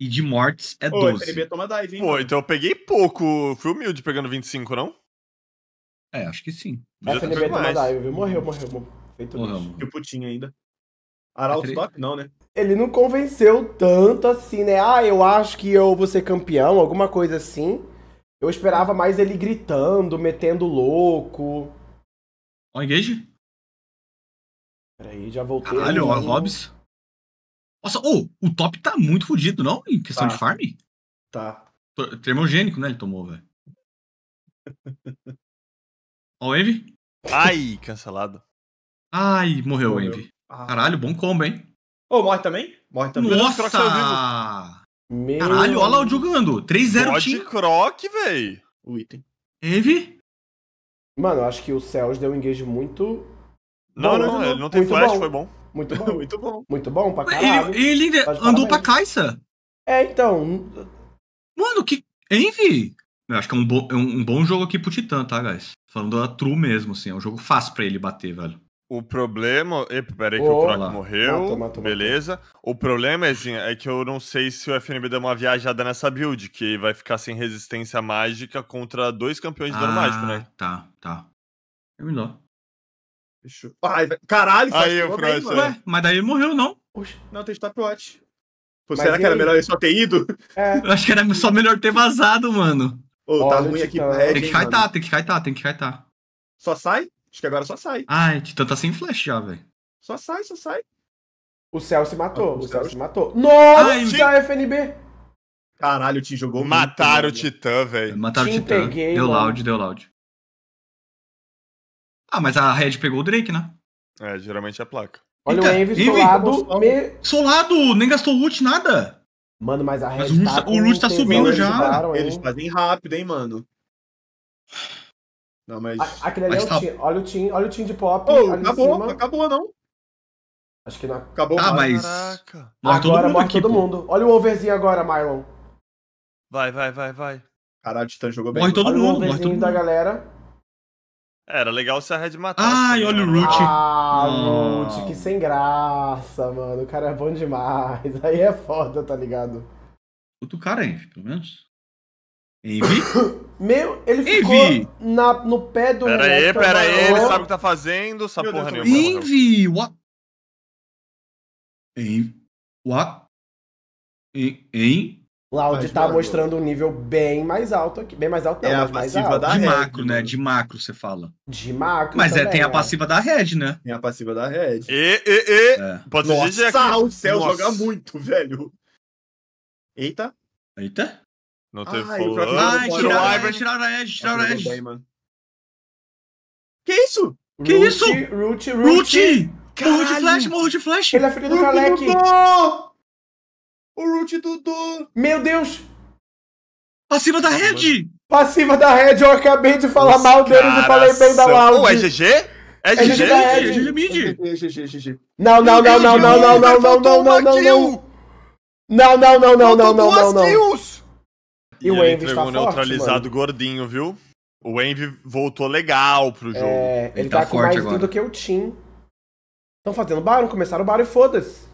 E de mortes é 12. Ô, toma dive, hein, Pô, então eu peguei pouco. Fui humilde pegando 25, não? É, acho que sim. FNB toma dive, viu? Morreu, morreu, morreu. Feito Morramos. E o putinho ainda. Arauto top não, né? Ele não convenceu tanto assim, né? Ah, eu acho que eu vou ser campeão, alguma coisa assim. Eu esperava mais ele gritando, metendo louco. Ó, engage? Peraí, já voltei. Caralho, ó, Hobbs. Nossa, oh, o top tá muito fodido, não? Em questão tá. de farm? Tá. Termogênico, né? Ele tomou, velho. ó, o Envy. Ai, cancelado. Ai, morreu, morreu. o Envy. Caralho, bom combo, hein? Ô, oh, morre também? Morre também. Nossa! Nossa Meu... Caralho, olha lá o jogando. 3-0 God Croc, véi. O item. Teve? Mano, eu acho que o Cells deu um engage muito. Não, bom, não, não, ele não tem muito flash, bom. foi bom. Muito bom. muito bom. Muito bom pra caralho. Ele, ele andou pra Caixa. É, então. Mano, que. Envy! Eu acho que é um, bo... é um bom jogo aqui pro Titã, tá, guys? Falando da true mesmo, assim. É um jogo fácil pra ele bater, velho. O problema. Epa, peraí, oh, que o Croc morreu. beleza. O problema, Ezinha, é que eu não sei se o FNB deu uma viajada nessa build, que vai ficar sem resistência mágica contra dois campeões de dano mágico, ah, né? Tá, tá. Terminou. Deixa... Ai, caralho, Aí, o bem, Ué, mas daí ele morreu, não. Poxa, não, tem stopwatch. Pô, será que era melhor ele só ter ido? É. Eu acho que era só melhor ter vazado, mano. Ô, oh, tá ruim aqui. Tá. pra tem, que caitar, tem que caitar, tem que caitar, tem que caitar. Só sai? Acho que agora só sai. Ai, Titã então tá sem flash já, velho. Só sai, só sai. O Céu se matou, ah, o, o Céu se matou. Nossa, Ai, FNB! Caralho, o Tim jogou Mataram muito, o Titã, velho. Mataram o Titã. Peguei, deu loud, deu loud. Ah, mas a Red pegou o Drake, né? É, geralmente é a placa. Olha Eita, o então, Envy solado. Tá me... Solado, nem gastou ult, nada. Mano, mas a Red mas tá o, o loot tá subindo já. Eles fazem rápido, hein, mano. Não, mas. A, aquele ali é tá... o Tim. Olha o Tim, olha o Tim de pop. Oh, acabou, acabou não. Acho que não. Acabou. Ah, mas. Caraca. Morre todo aqui, todo mundo. Olha o overzinho agora, Mylon. Vai, vai, vai, vai. Caralho, o Titã jogou bem. Morre todo olha mundo, o morre todo mundo. da galera. Era legal se a Red matasse. Ai, olha o né? Root. Ah, hum. Root, que sem graça, mano. O cara é bom demais. Aí é foda, tá ligado? Outro cara, hein, pelo menos. Envy? Meu, ele ficou Envy. na, no pé do. Pera aí, pera aí, ele sabe o que tá fazendo, essa Meu porra nenhuma. Envy! What? Envy? What? Hein? Loud tá mostrando um nível bem mais alto aqui. Bem mais alto, é a passiva da De red, macro, né? né? De macro, você fala. De macro. Mas também, é, tem a passiva da Red, né? Tem a passiva da Red. E, e, e. É. Pode Nossa, dizer que... o céu Nossa. joga muito, velho. Eita. Eita. Não teve Ai, Fulano. Ah, tirou o Ivory. tirar a Edge, tirar a Edge. Que isso? Que Root, isso? Root, Root. Root! Root flash, morro de flash. Ele é filho do Kalec. O Root do do. Meu Deus. Passiva da rede. Passiva da rede. Eu acabei de falar Nossa, mal deles e falei bem da Loud. Pô, é GG? É GG? É GG mid. É GG, é é Não, não, não, não, não, não, não, não, não, não, não. Não, não, não, não, não, não, não, não. E, e o Envy entregou tá neutralizado gordinho, viu? O Envy voltou legal pro é, jogo. É, ele, ele tá, tá com mais agora. do que o Team. Estão fazendo barulho, começaram o barulho e foda-se.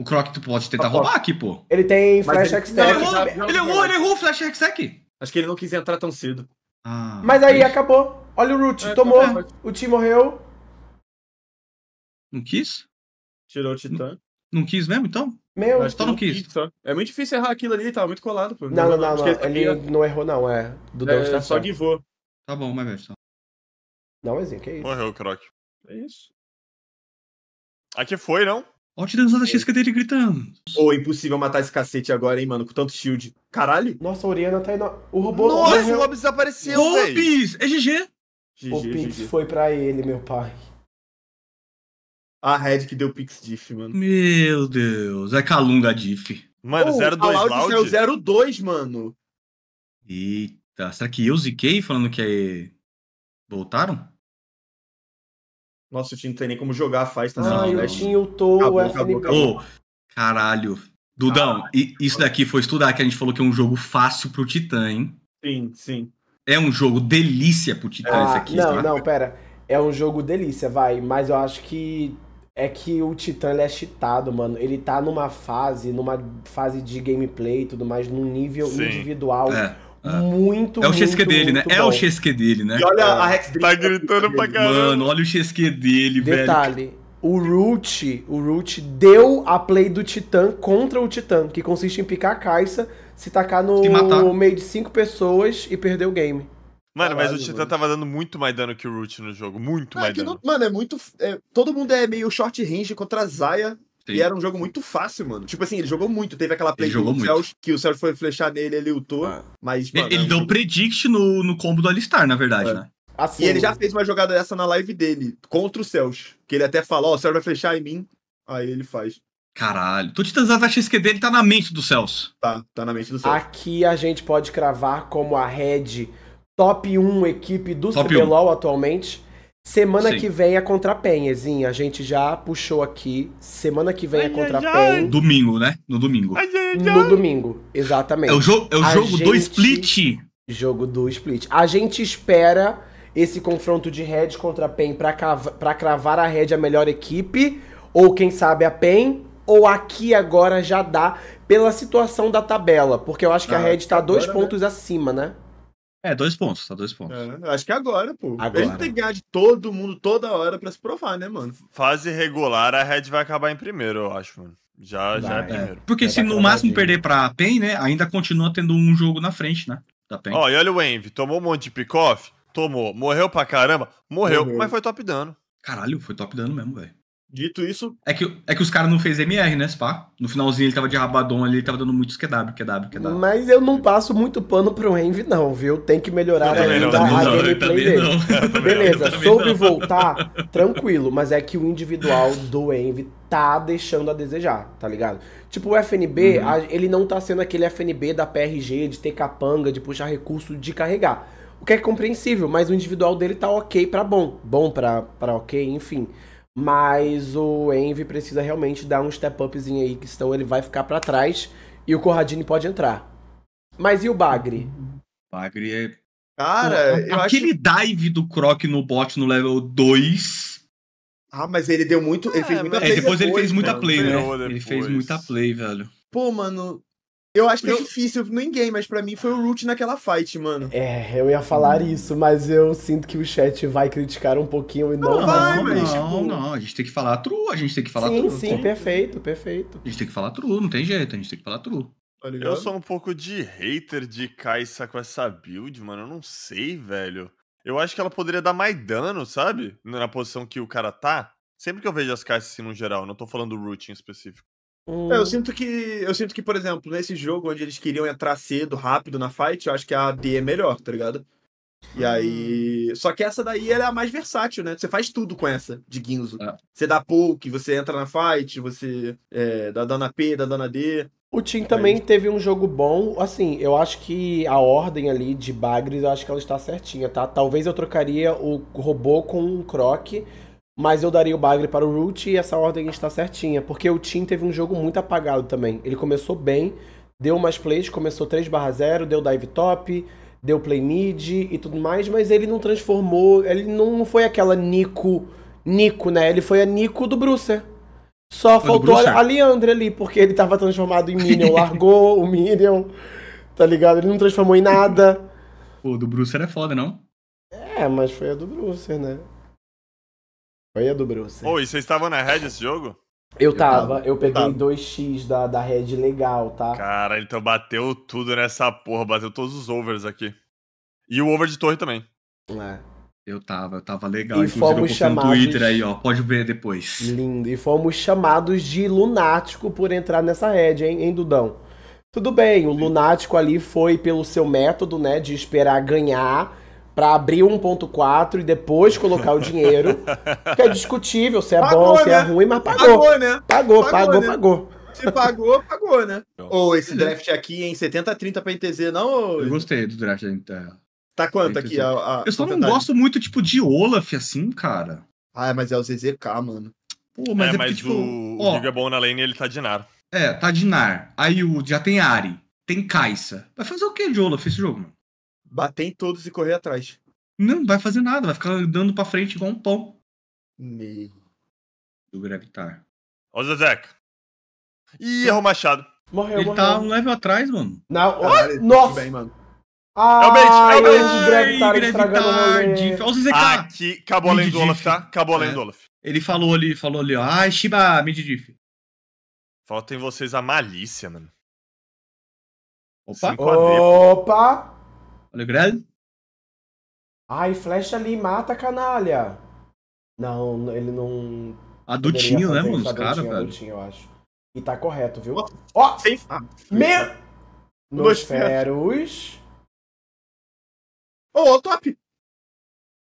O Croc tu pode tentar ah, roubar aqui, pô. Ele tem Flash Hextech. Ele, errou, ele, errou, ele errou o Flash Hextech. Acho que ele não quis entrar tão cedo. Ah, Mas aí isso. acabou. Olha o Root, é, tomou. É. O Team morreu. Não quis? Tirou o Titã. Não quis mesmo, então? Meu, Acho que não quis. Tá? É muito difícil errar aquilo ali, tava tá muito colado, pô. Não, não, não, não. Ele, ele não errou, não, é. Do Deus é, tá só guivou. Tá bom, mas mesmo. Não, mas que é isso. Morreu o Croc. É isso. Aqui foi, não? Olha o Tiranossauro Rex que dele gritando. Ô, oh, impossível matar esse cacete agora, hein, mano, com tanto shield. Caralho. Nossa, a Oriana tá indo. O robô. Nossa, o Lobis desapareceu, velho. Lobis! É GG. GG. O Pix foi pra ele, meu pai. A Red que deu Pix Diff, mano. Meu Deus, é Calunga Diff. Mano, oh, 02 Loud. Loud saiu 02, mano. Eita, será que eu ziquei falando que é... voltaram? Nossa, o time não tem nem como jogar, faz. Tá ah, o time ultou o FNP. Ô, caralho. Dudão, ah, isso daqui foi estudar que a gente falou que é um jogo fácil pro Titã, hein? Sim, sim. É um jogo delícia pro Titã ah, isso aqui. Não, tá? não, pera. É um jogo delícia, vai. Mas eu acho que é que o Titã ele é cheatado, mano. Ele tá numa fase, numa fase de gameplay e tudo mais, num nível Sim. individual. É. é. Muito, é o XQ dele, né? Bom. É o XQ dele, né? E olha é. a Rex Tá, tá gritando pra caramba. Mano, olha o XQ dele, Detalhe, velho. Detalhe, o Root, o Root deu a play do Titã contra o Titã, que consiste em picar a caixa, se tacar no meio de cinco pessoas e perder o game. Mano, mas o Titã tava dando muito mais dano que o Root no jogo. Muito é mais dano. Não, mano, é muito. É, todo mundo é meio short range contra a Zaya. Sim. E era um jogo muito fácil, mano. Tipo assim, ele jogou muito. Teve aquela play jogou do Cells, que o Cells foi flechar nele, ele lutou. Ah. Mas, mano, ele, ele é deu predict no, no combo do Alistar, na verdade, é. né? Assim, e ele já fez uma jogada dessa na live dele, contra o Cells. Que ele até falou, ó, oh, o Cells vai flechar em mim. Aí ele faz. Caralho. Tô titãs da XQ dele, tá na mente do Celso. Tá, tá na mente do Celso. Aqui a gente pode cravar como a Red top 1 equipe do top CBLOL 1. atualmente. Semana Sim. que vem é contra a Penhazinha. A gente já puxou aqui. Semana que vem é contra a Penha. Domingo, né? No domingo. no domingo, exatamente. É o, jo é o jogo gente... do split. Jogo do split. A gente espera esse confronto de Red contra a PEN pra, pra cravar a Red a melhor equipe. Ou quem sabe a PEN. Ou aqui agora já dá pela situação da tabela. Porque eu acho que ah, a Red tá agora, dois né? pontos né? acima, né? É, dois pontos, tá dois pontos. É, acho que agora, pô. Agora. A gente tem que ganhar de todo mundo toda hora pra se provar, né, mano? Fase regular, a Red vai acabar em primeiro, eu acho, mano. Já, vai, já é, é primeiro. É. Porque vai se no máximo perder pra PEN, né, ainda continua tendo um jogo na frente, né? Da PEN. Ó, e olha o Envy, tomou um monte de pick-off, tomou, morreu pra caramba, morreu, morreu, mas foi top dano. Caralho, foi top dano mesmo, velho. Dito isso. É que, é que os caras não fez MR, né, Spa? No finalzinho ele tava de rabadão ali, ele tava dando muitos QW, QW, QW. Mas eu não passo muito pano pro Envy, não, viu? Tem que melhorar eu ainda não, a replay gameplay dele. Não. Beleza, soube voltar, tranquilo, mas é que o individual do Envy tá deixando a desejar, tá ligado? Tipo, o FNB, uhum. a, ele não tá sendo aquele FNB da PRG, de ter capanga, de puxar recurso, de carregar. O que é compreensível, mas o individual dele tá ok pra bom. Bom pra, pra ok, enfim. Mas o Envy precisa realmente dar um step upzinho aí, que senão ele vai ficar para trás e o Corradini pode entrar. Mas e o Bagre? Bagre é. Cara, o, eu aquele acho... dive do Croc no bot no level 2. Ah, mas ele deu muito. Ele fez é, muita é, play. É, depois, depois, ele fez muita né? play, né? Ele fez muita play, velho. Pô, mano, eu acho que é eu... é difícil ninguém, mas para mim foi o Root naquela fight, mano. É, eu ia falar isso, mas eu sinto que o chat vai criticar um pouquinho e não. Não vai, mas não, tipo... não, a gente tem que falar true, a gente tem que falar sim, true. Sim, sim, perfeito, perfeito. A gente tem que falar true, não tem jeito, a gente tem que falar true. Tá eu sou um pouco de hater de Kaisa com essa build, mano, eu não sei, velho. Eu acho que ela poderia dar mais dano, sabe? Na posição que o cara tá. Sempre que eu vejo as caixas assim no geral, não tô falando do Root em específico. Hum. É, eu sinto que. Eu sinto que, por exemplo, nesse jogo onde eles queriam entrar cedo, rápido na fight, eu acho que a AD é melhor, tá ligado? E aí. Hum. Só que essa daí ela é a mais versátil, né? Você faz tudo com essa de Guinzo. É. Você dá poke, você entra na fight, você é, dá dano P, dá dano D. O Team é também teve um jogo bom. Assim, eu acho que a ordem ali de Bagres, eu acho que ela está certinha, tá? Talvez eu trocaria o robô com um Croc, mas eu daria o Bagre para o Root e essa ordem está certinha. Porque o Tim teve um jogo muito apagado também. Ele começou bem, deu umas plays, começou 3 0, deu dive top, deu play mid e tudo mais, mas ele não transformou, ele não foi aquela Nico, Nico, né? Ele foi a Nico do Brucer. Só ah, faltou a Leandre ali, porque ele estava transformado em Minion, largou o Minion, tá ligado? Ele não transformou em nada. Pô, do Brucer é foda, não? É, mas foi a do Brucer, né? Olha do Bruce. Ô, e vocês estavam na Red esse jogo? Eu tava, eu, peguei tava. 2x da, da Red legal, tá? Cara, então bateu tudo nessa porra, bateu todos os overs aqui. E o over de torre também. É. Eu tava, eu tava legal. E fomos chamados. No Twitter aí, ó. Pode ver depois. Lindo. E fomos chamados de lunático por entrar nessa red, hein, hein Dudão? Tudo bem, o Sim. lunático ali foi pelo seu método, né, de esperar ganhar para abrir 1.4 e depois colocar o dinheiro. que é discutível se é pagou, bom, né? se é né? ruim, mas pagou. Pagou, né? Pagou, pagou, pagou. Né? pagou. Se pagou, pagou, né? Ou oh, esse draft aqui em 70 30 pra NTZ, não? Eu gostei do draft da Tá quanto aqui a, a, Eu só não gosto muito tipo de Olaf assim, cara. Ah, mas é o ZZK, mano. Pô, mas é, é porque, mas tipo, o, o Giga é bom na lane ele tá de Nar. É, tá de Nar. Aí o, já tem Ari, tem Kaisa. Vai fazer o que de Olaf esse jogo, mano? Bater em todos e correr atrás. Não, vai fazer nada, vai ficar andando pra frente igual um pão. Meio. Do gravitar. Ó, Zezek. Ih, errou é Machado. Morreu, Ele morreu. tá um level atrás, mano. Não, Caralho, ele nossa! Bem, mano. Ah, é o bait, é o bait. Gravitar, estragando o Zezek. Tá. Aqui, acabou a lenda do Olaf, tá? Acabou a lenda é. do Olaf. Ele falou ali, falou ali, ó. Ai, Shiba, Midif. Falta em vocês a malícia, mano. Opa! Opa! Olha o Obrigado. Ai, flecha ali, mata, canalha. Não, ele não. Adultinho, né, mano? Os caras, velho. Adultinho, eu acho. E tá correto, viu? Ó! Oh, oh, sem... ah, meu! Nosferos. Ô, oh, top!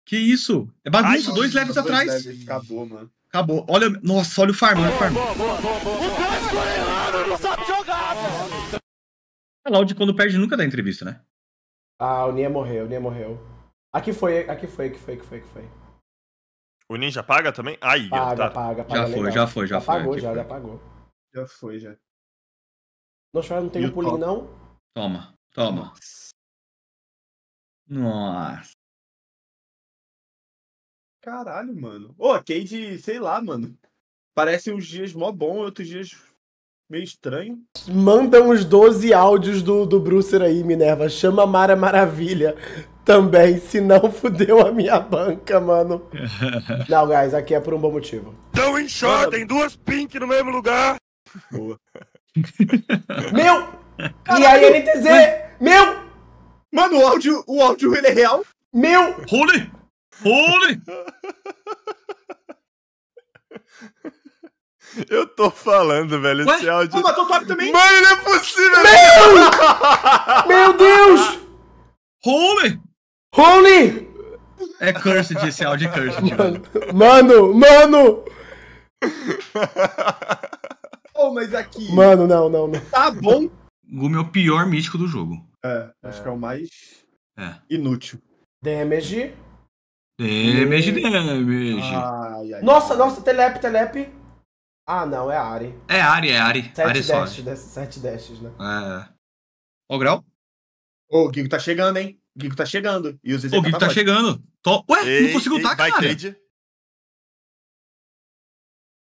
Que isso? É bagunça, Ai, dois levels atrás. Leves. Acabou, mano. Acabou. Olha, nossa, olha o farm, olha o farm. Boa, boa, boa, boa, não sabe jogar, velho. Loud, quando perde, nunca dá entrevista, né? Ah, o Nia morreu, o Nia morreu. Aqui foi, aqui foi, aqui foi, aqui foi, aqui foi. O Ninja paga também? Aí, paga, tá. paga, paga. Já legal. foi, já foi, já, já foi. Apagou, já, foi. já apagou. Já foi, já. Nossa, não tem um pulinho, não? Toma, toma. Nossa. Caralho, mano. Ô, oh, Cade, sei lá, mano. Parece uns dias mó bom, outros dias meio estranho. Manda uns 12 áudios do, do Brucer aí, Minerva. Chama Mara Maravilha também, se não fudeu a minha banca, mano. não, guys, aqui é por um bom motivo. Então tem duas pink no mesmo lugar. Boa. Meu! Caralho, e aí, NTZ? Mas... Meu! Mano, o áudio, o áudio, ele é real? Meu! Holy! Holy! Eu tô falando, velho, Ué? esse áudio. matou o Top também? Mano, não é possível! Meu, Meu Deus! Holy! Holy! É cursed, esse áudio é cursed. Mano, mano! mano. oh, mas aqui. Mano, não, não, não. Tá bom. Gumi é o pior mítico do jogo. É, é. acho é. que é o mais é. inútil. Damage. Damage, damage. Ai, ai, Nossa, ai. nossa, telep, telep. Ah, não, é a Ari. É a Ari, é a Ari. Sete, Ari é dashes, né? sete dashes, né? É. Ô, Grau? Ô, o Gigo tá chegando, hein? O Gigo tá chegando. E o Zezé Ô, Gigo tá, tá chegando. To... Ué, ei, não consigo tacar, cara. Cade.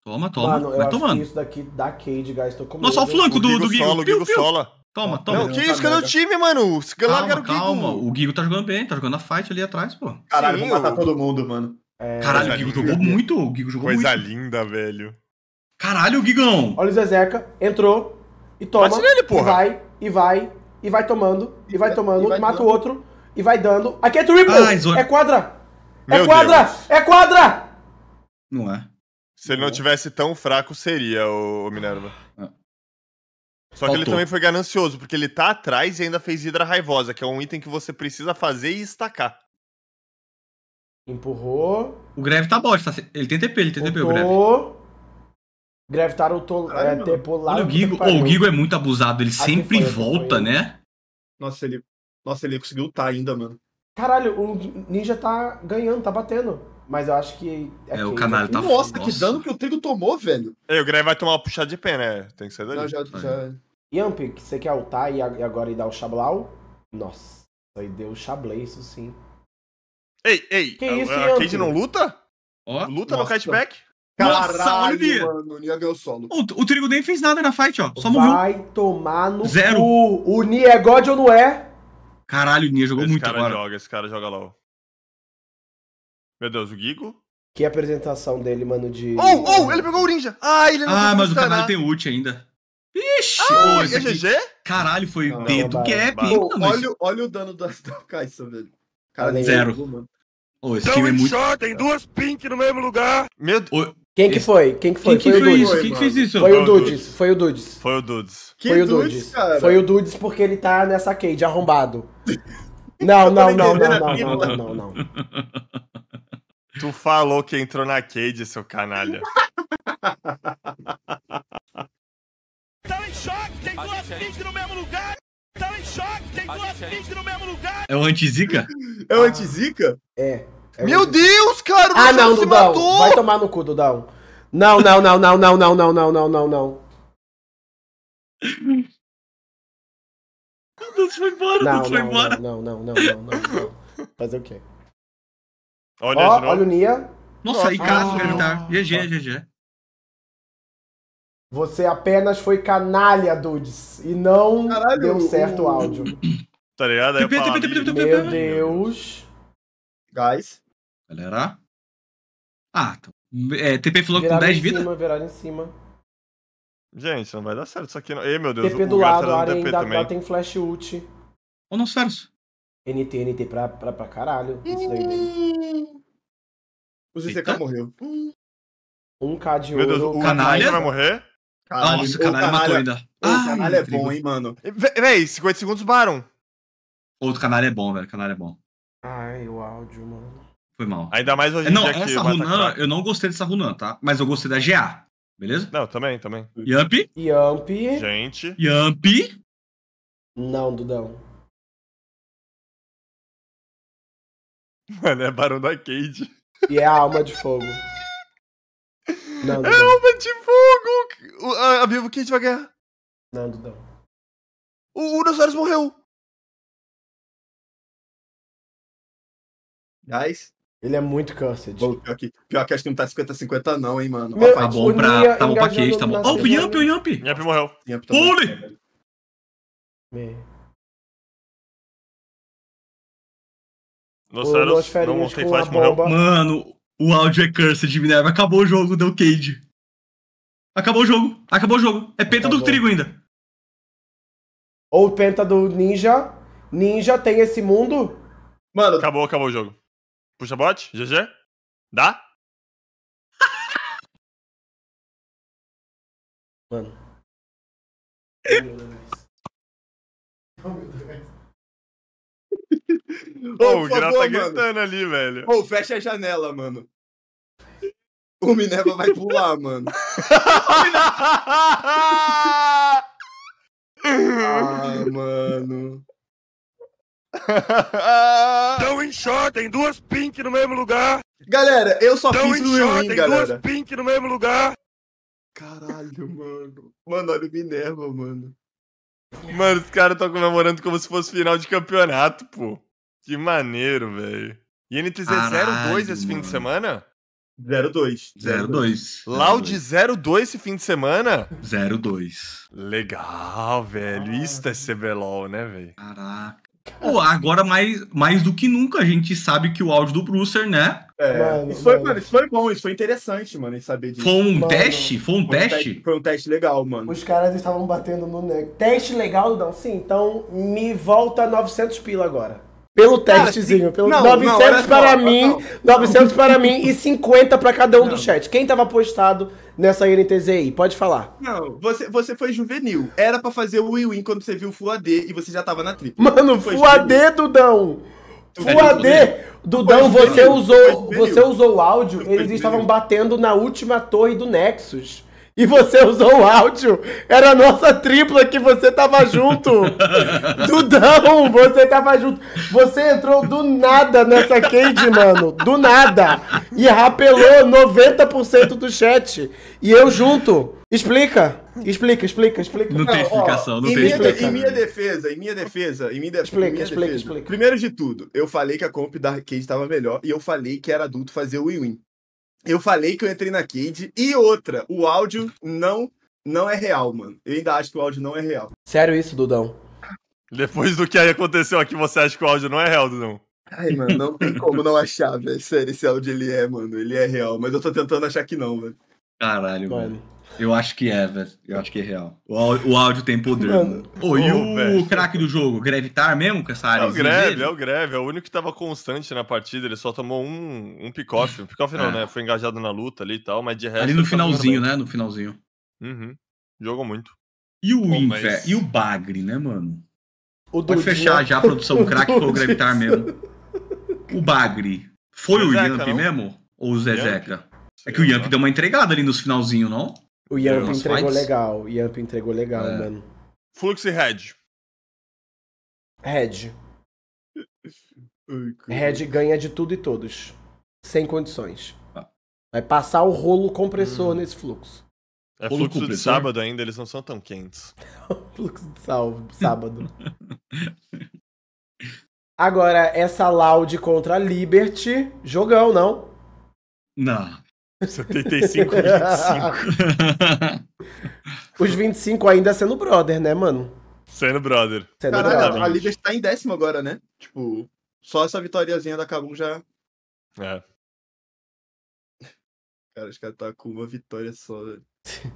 Toma, toma. Mano, eu vai tomando. isso daqui da Cade, guys. Tô com Nossa, o flanco do, Gigo do Gigo. o Gigo sola. Toma, toma. Não, que isso? Cadê o time, mano? Calma, o calma. O Gigo tá jogando bem. Tá jogando a fight ali atrás, pô. Caralho, Sim, vou matar eu... todo mundo, mano. É... Caralho, o Gigo jogou muito. O Gigo jogou muito. Coisa linda, velho. Caralho, Guigão! Olha o Zezeca, entrou e toma. Bate nele, porra. E vai, e vai, e vai tomando, e vai tomando, e vai mata dando. o outro, e vai dando. Aqui é triple! Ai, é quadra! É Meu é quadra! Deus. É quadra! Não é. Se ele não tivesse tão fraco, seria o Minerva. Ah. Só Faltou. que ele também foi ganancioso, porque ele tá atrás e ainda fez Hidra Raivosa, que é um item que você precisa fazer e estacar. Empurrou. O Greve tá bosta. Ele tem TP, ele tem TP, o Greve. Gravitaram to, Ai, é, Olha o Gigo, o Gigo é muito abusado, ele aqui sempre foi, volta, né? Nossa, ele. Nossa, ele conseguiu tá ainda, mano. Caralho, o Ninja tá ganhando, tá batendo. Mas eu acho que. É, é o canal tá Nossa, tá nossa. que dano que o trigo tomou, velho. É, o Greg vai tomar uma puxada de pé, né? Tem que sair dali. Não, já, já... Yamp, você quer ultar e agora ir dar o Xablau? Nossa, aí deu o Xablay, isso sim. Ei, ei, que a, isso, a, a Cade não luta? Oh, luta nossa. no catchback? Caralho, Nossa, o Nia. Mano, o Nia ganhou solo. O, o Trigo nem fez nada na fight, ó. Só morreu. Vai tomar no Zero. Cu. O Nia é God ou não é? Caralho, o Nia jogou esse muito cara agora. Joga, esse cara joga LOL. Meu Deus, o Gigo? Que apresentação dele, mano, de... Oh, oh, ele pegou o ninja. Ah, ele ah, não Ah, mas o canal tem ult ainda. Ixi! Ah, é GG? Caralho, foi não, dedo gap. Pô, olha, olha o dano da, da Kaisa, velho. Cara, zero. esse então, time é, é muito... tem duas pink no mesmo lugar. Meu quem que foi? Quem que foi? Quem que foi, foi, foi Quem que fez isso? Foi, o Dudes. Foi o Dudes. Foi o Dudes. Que foi o Dudes, Dudes. Cara? Foi o Dudes porque ele tá nessa cage arrombado. Não, não, não, não, não, não, não, não, não. Tu falou que entrou na cage, seu canalha. Tá em choque, tem duas pigs no mesmo lugar. Tá em choque, tem duas pigs no mesmo lugar. É o anti É o ah. anti É. Meu Deus, cara! Ah, não, Dudão. Vai tomar no cu, Dudão. Não, não, não, não, não, não, não, não, não, não, não. Dudu foi embora, não, foi embora. Não, não, não, não, não, não. Fazer o quê? Olha, oh, olha o Nia. Nossa, aí caso, ele tá. GG, GG. Você apenas foi canalha, dudes, e não Caralho, deu certo o áudio. Tá ligado? Aí Meu Deus. Guys. Galera. Ah, então, é, TP falou com 10 vidas? Cima, virada em cima. Gente, não vai dar certo isso aqui. Não. Ei, meu Deus, TP o do lado, a área TP ainda também. Dá, tem flash ult. Ô, não, Sérgio. NT, NT pra, pra, pra caralho. Isso daí. Né? O ZCK morreu. Um K de ouro. Meu Deus, o canalha vai morrer? Caralho, Nossa, o canalha, matou ainda. O canalha é bom, hein, mano. Véi, 50 segundos Baron. Outro canalha é bom, velho. Canalha é bom. Ai, o áudio, mano. Foi mal. Ainda mais hoje em não, dia essa que eu não gostei dessa Runan, tá? Mas eu gostei da GA. Beleza? Não, também, também. Yamp? Yamp. Gente. Yamp. Não, Dudão. Mano, é Barão da Cage E é a alma de fogo. Não, é Dudão. é alma de fogo! A, a Vivo Cade vai ganhar. Não, Dudão. O Urosaurus morreu. Guys. Ele é muito cursed. Bom, pior, que, pior que acho que não tá 50-50, não, hein, mano. Meu, tá bom pra. Tá bom pra queijo, tá bom. Ó, oh, o Yamp, o Yamp! Yamp morreu. Yamp tá Pule! Nossa, não mostrei flash, morreu. Mano, o áudio é cursed, Minerva. Acabou o jogo, deu Cade. Acabou o jogo, acabou o jogo. É penta acabou. do trigo ainda. Ou penta do ninja. Ninja tem esse mundo? Mano. Acabou, acabou o jogo. Puxa bot? GG? Dá? Mano. Oh, meu Oh, o Grau tá gritando ali, velho. Ô, oh, fecha a janela, mano. O Minerva vai pular, mano. ah, mano. Shot tem duas pink no mesmo lugar. Galera, eu só Tão fiz no inchada, Shot tem galera. duas pink no mesmo lugar. Caralho, mano. Mano, olha o Minerva, mano. Mano, os caras estão comemorando como se fosse final de campeonato, pô. Que maneiro, velho. E NTZ 02 esse fim de semana? 02. 02. Loud 02 esse fim de semana? 02. Legal, velho. Isso é CBLOL, né, velho? Caraca. Pô, agora mais, mais do que nunca a gente sabe que o áudio do Brucer, né? É, mano, isso, foi, mano. mano. isso foi bom, isso foi interessante, mano, em saber disso. Foi um mano, teste? Foi um, um teste? teste? Foi um teste legal, mano. Os caras estavam batendo no... Teste legal, não? Sim, então me volta 900 pila agora. Pelo testezinho. Pelo... Não, 900 não, para mim, não, 900 para mim e 50 para cada um do chat. Quem estava postado nessa INTZ aí? Pode falar. Não, você, você foi juvenil. Era para fazer o win-win quando você viu o Full AD e você já tava na trip. Mano, Full AD, Dudão! Full AD! Dudão, você usou, você usou o áudio, eles estavam batendo na última torre do Nexus e você usou o áudio. Era a nossa tripla que você tava junto. Dudão, você tava junto. Você entrou do nada nessa cage, mano. Do nada. E rapelou 90% do chat. E eu junto. Explica. Explica, explica, explica. Não, não tem explicação, ó, não tem explicação. Em minha defesa, em minha defesa, em minha, de... explica, em minha explica, defesa. Explica. Primeiro de tudo, eu falei que a comp da Cage estava melhor e eu falei que era adulto fazer o win-win. Eu falei que eu entrei na Kid E outra, o áudio não não é real, mano. Eu ainda acho que o áudio não é real. Sério isso, Dudão? Depois do que aí aconteceu aqui, você acha que o áudio não é real, Dudão? Ai, mano, não tem como não achar, velho. Sério, esse áudio ele é, mano. Ele é real. Mas eu tô tentando achar que não, velho. Caralho, mano. mano. Eu acho que é, velho. Eu acho que é real. O, áudio, o áudio tem poder. Mano. Oh, e oh, o craque do jogo? Grevitar mesmo com essa área? É o greve, dele? é o greve. É o único que tava constante na partida. Ele só tomou um, um pick-off. Um pick-off não, é. né? Foi engajado na luta ali e tal, mas de resto. Ali no tá finalzinho, né? No finalzinho. Uhum. Jogou muito. E o Inver, mas... E o Bagre, né, mano? O Pode fechar é já a produção. O craque foi o Grevitar mesmo. O Bagre. Foi o, o Yamp mesmo? Ou o Zezeca? É que o Yamp deu uma entregada ali nos finalzinho, não? O Yamp entregou fights? legal. O Yamp entregou legal, é. mano. Flux e Red. Red. Red ganha de tudo e todos. Sem condições. Ah. Vai passar o rolo compressor hum. nesse fluxo. É rolo fluxo compressor? de sábado ainda, eles não são tão quentes. fluxo de sábado. Agora, essa Loud contra Liberty, jogão, não? Não. 75, 25. Os 25 ainda sendo brother, né, mano? Sendo brother. Sendo Caralho, brother. a Liga está em décimo agora, né? Tipo, só essa vitóriazinha da Kabum já. É. Cara, os caras tá com uma vitória só, velho.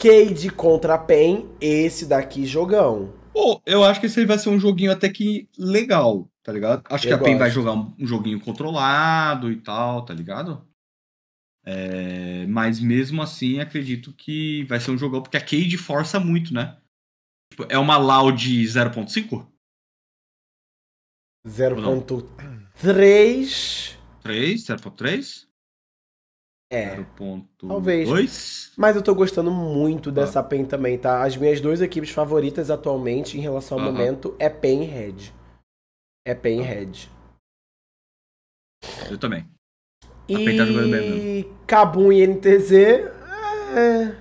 Cade contra a PEN, esse daqui jogão. Pô, eu acho que esse vai ser um joguinho até que legal, tá ligado? Acho eu que a PEN vai jogar um joguinho controlado e tal, tá ligado? É, mas mesmo assim, acredito que vai ser um jogão, porque a Cade força muito, né? Tipo, é uma Loud 0.5? 0.3. 3, 0.3? É. 0.2. Talvez. 2? Mas eu tô gostando muito ah. dessa PEN também, tá? As minhas duas equipes favoritas atualmente em relação ao uh -huh. momento é PEN e Red. É PEN e Red. Eu também. E Cabum e NTZ. É.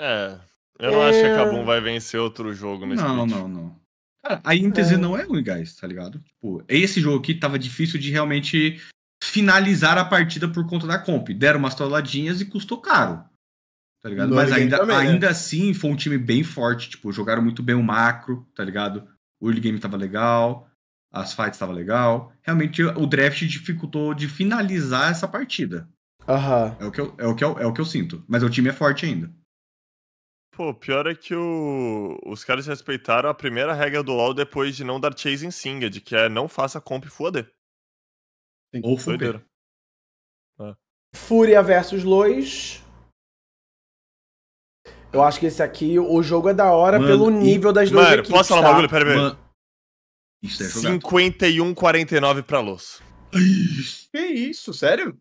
é eu não é... acho que a é. Kabum vai vencer outro jogo nesse Não, não, não. Cara, a NTZ é. não é ruim, guys, tá ligado? Tipo, esse jogo aqui tava difícil de realmente finalizar a partida por conta da comp. Deram umas toladinhas e custou caro. Tá ligado? Mas ainda, também, né? ainda né? assim foi um time bem forte. Tipo, jogaram muito bem o macro, tá ligado? O early game tava legal as fights estavam legal. Realmente o draft dificultou de finalizar essa partida. Aham. É o que eu, é o que é o que eu sinto. Mas o time é forte ainda. Pô, pior é que o... os caras respeitaram a primeira regra do LoL depois de não dar chase em Singed, que é não faça comp full AD. Ou full é. Fúria versus Lois. Eu acho que esse aqui, o jogo é da hora Mano, pelo nível das duas Mano, equipes. Posso falar tá? um bagulho? Pera, pera. 51,49 é pra Los. Que isso, sério?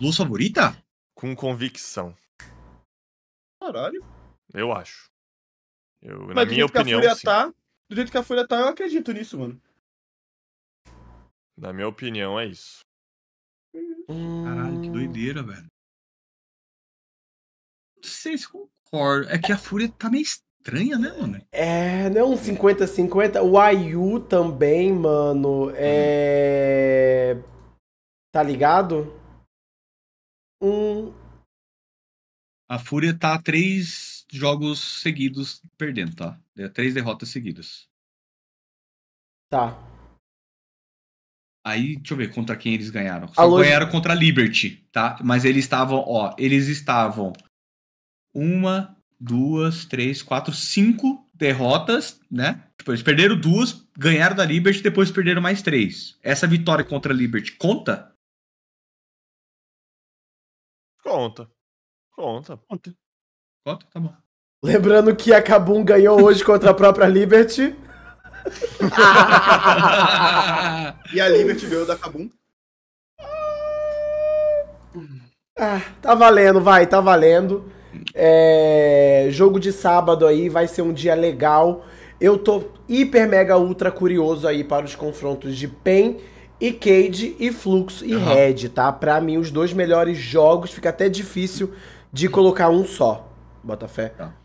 Los favorita? Com convicção. Caralho. Eu acho. Eu, Mas na minha opinião. sim. tá, do jeito que a Folha tá, eu acredito nisso, mano. Na minha opinião, é isso. Caralho, que hum. doideira, velho. Não sei se concordo. É que a Fúria tá meio estranha, né, mano? É, não é Um 50-50. O Ayu também, mano. É. Tá ligado? Um. A Fúria tá três jogos seguidos perdendo, tá? É, três derrotas seguidas. Tá. Aí, deixa eu ver contra quem eles ganharam. Só Alô? ganharam contra a Liberty, tá? Mas eles estavam, ó, eles estavam uma, duas, três, quatro, cinco derrotas, né? Tipo, eles perderam duas, ganharam da Liberty, depois perderam mais três. Essa vitória contra a Liberty conta? Conta. Conta. Conta. Conta, tá bom. Lembrando que a Kabum ganhou hoje contra a própria Liberty. e a Liberty ganhou da Kabum. Ah, tá valendo, vai, tá valendo. É, jogo de sábado aí vai ser um dia legal. Eu tô hiper, mega, ultra curioso aí para os confrontos de PEN e Cade e Flux e uhum. Red, tá? Pra mim, os dois melhores jogos. Fica até difícil de colocar um só. Bota fé. Tá.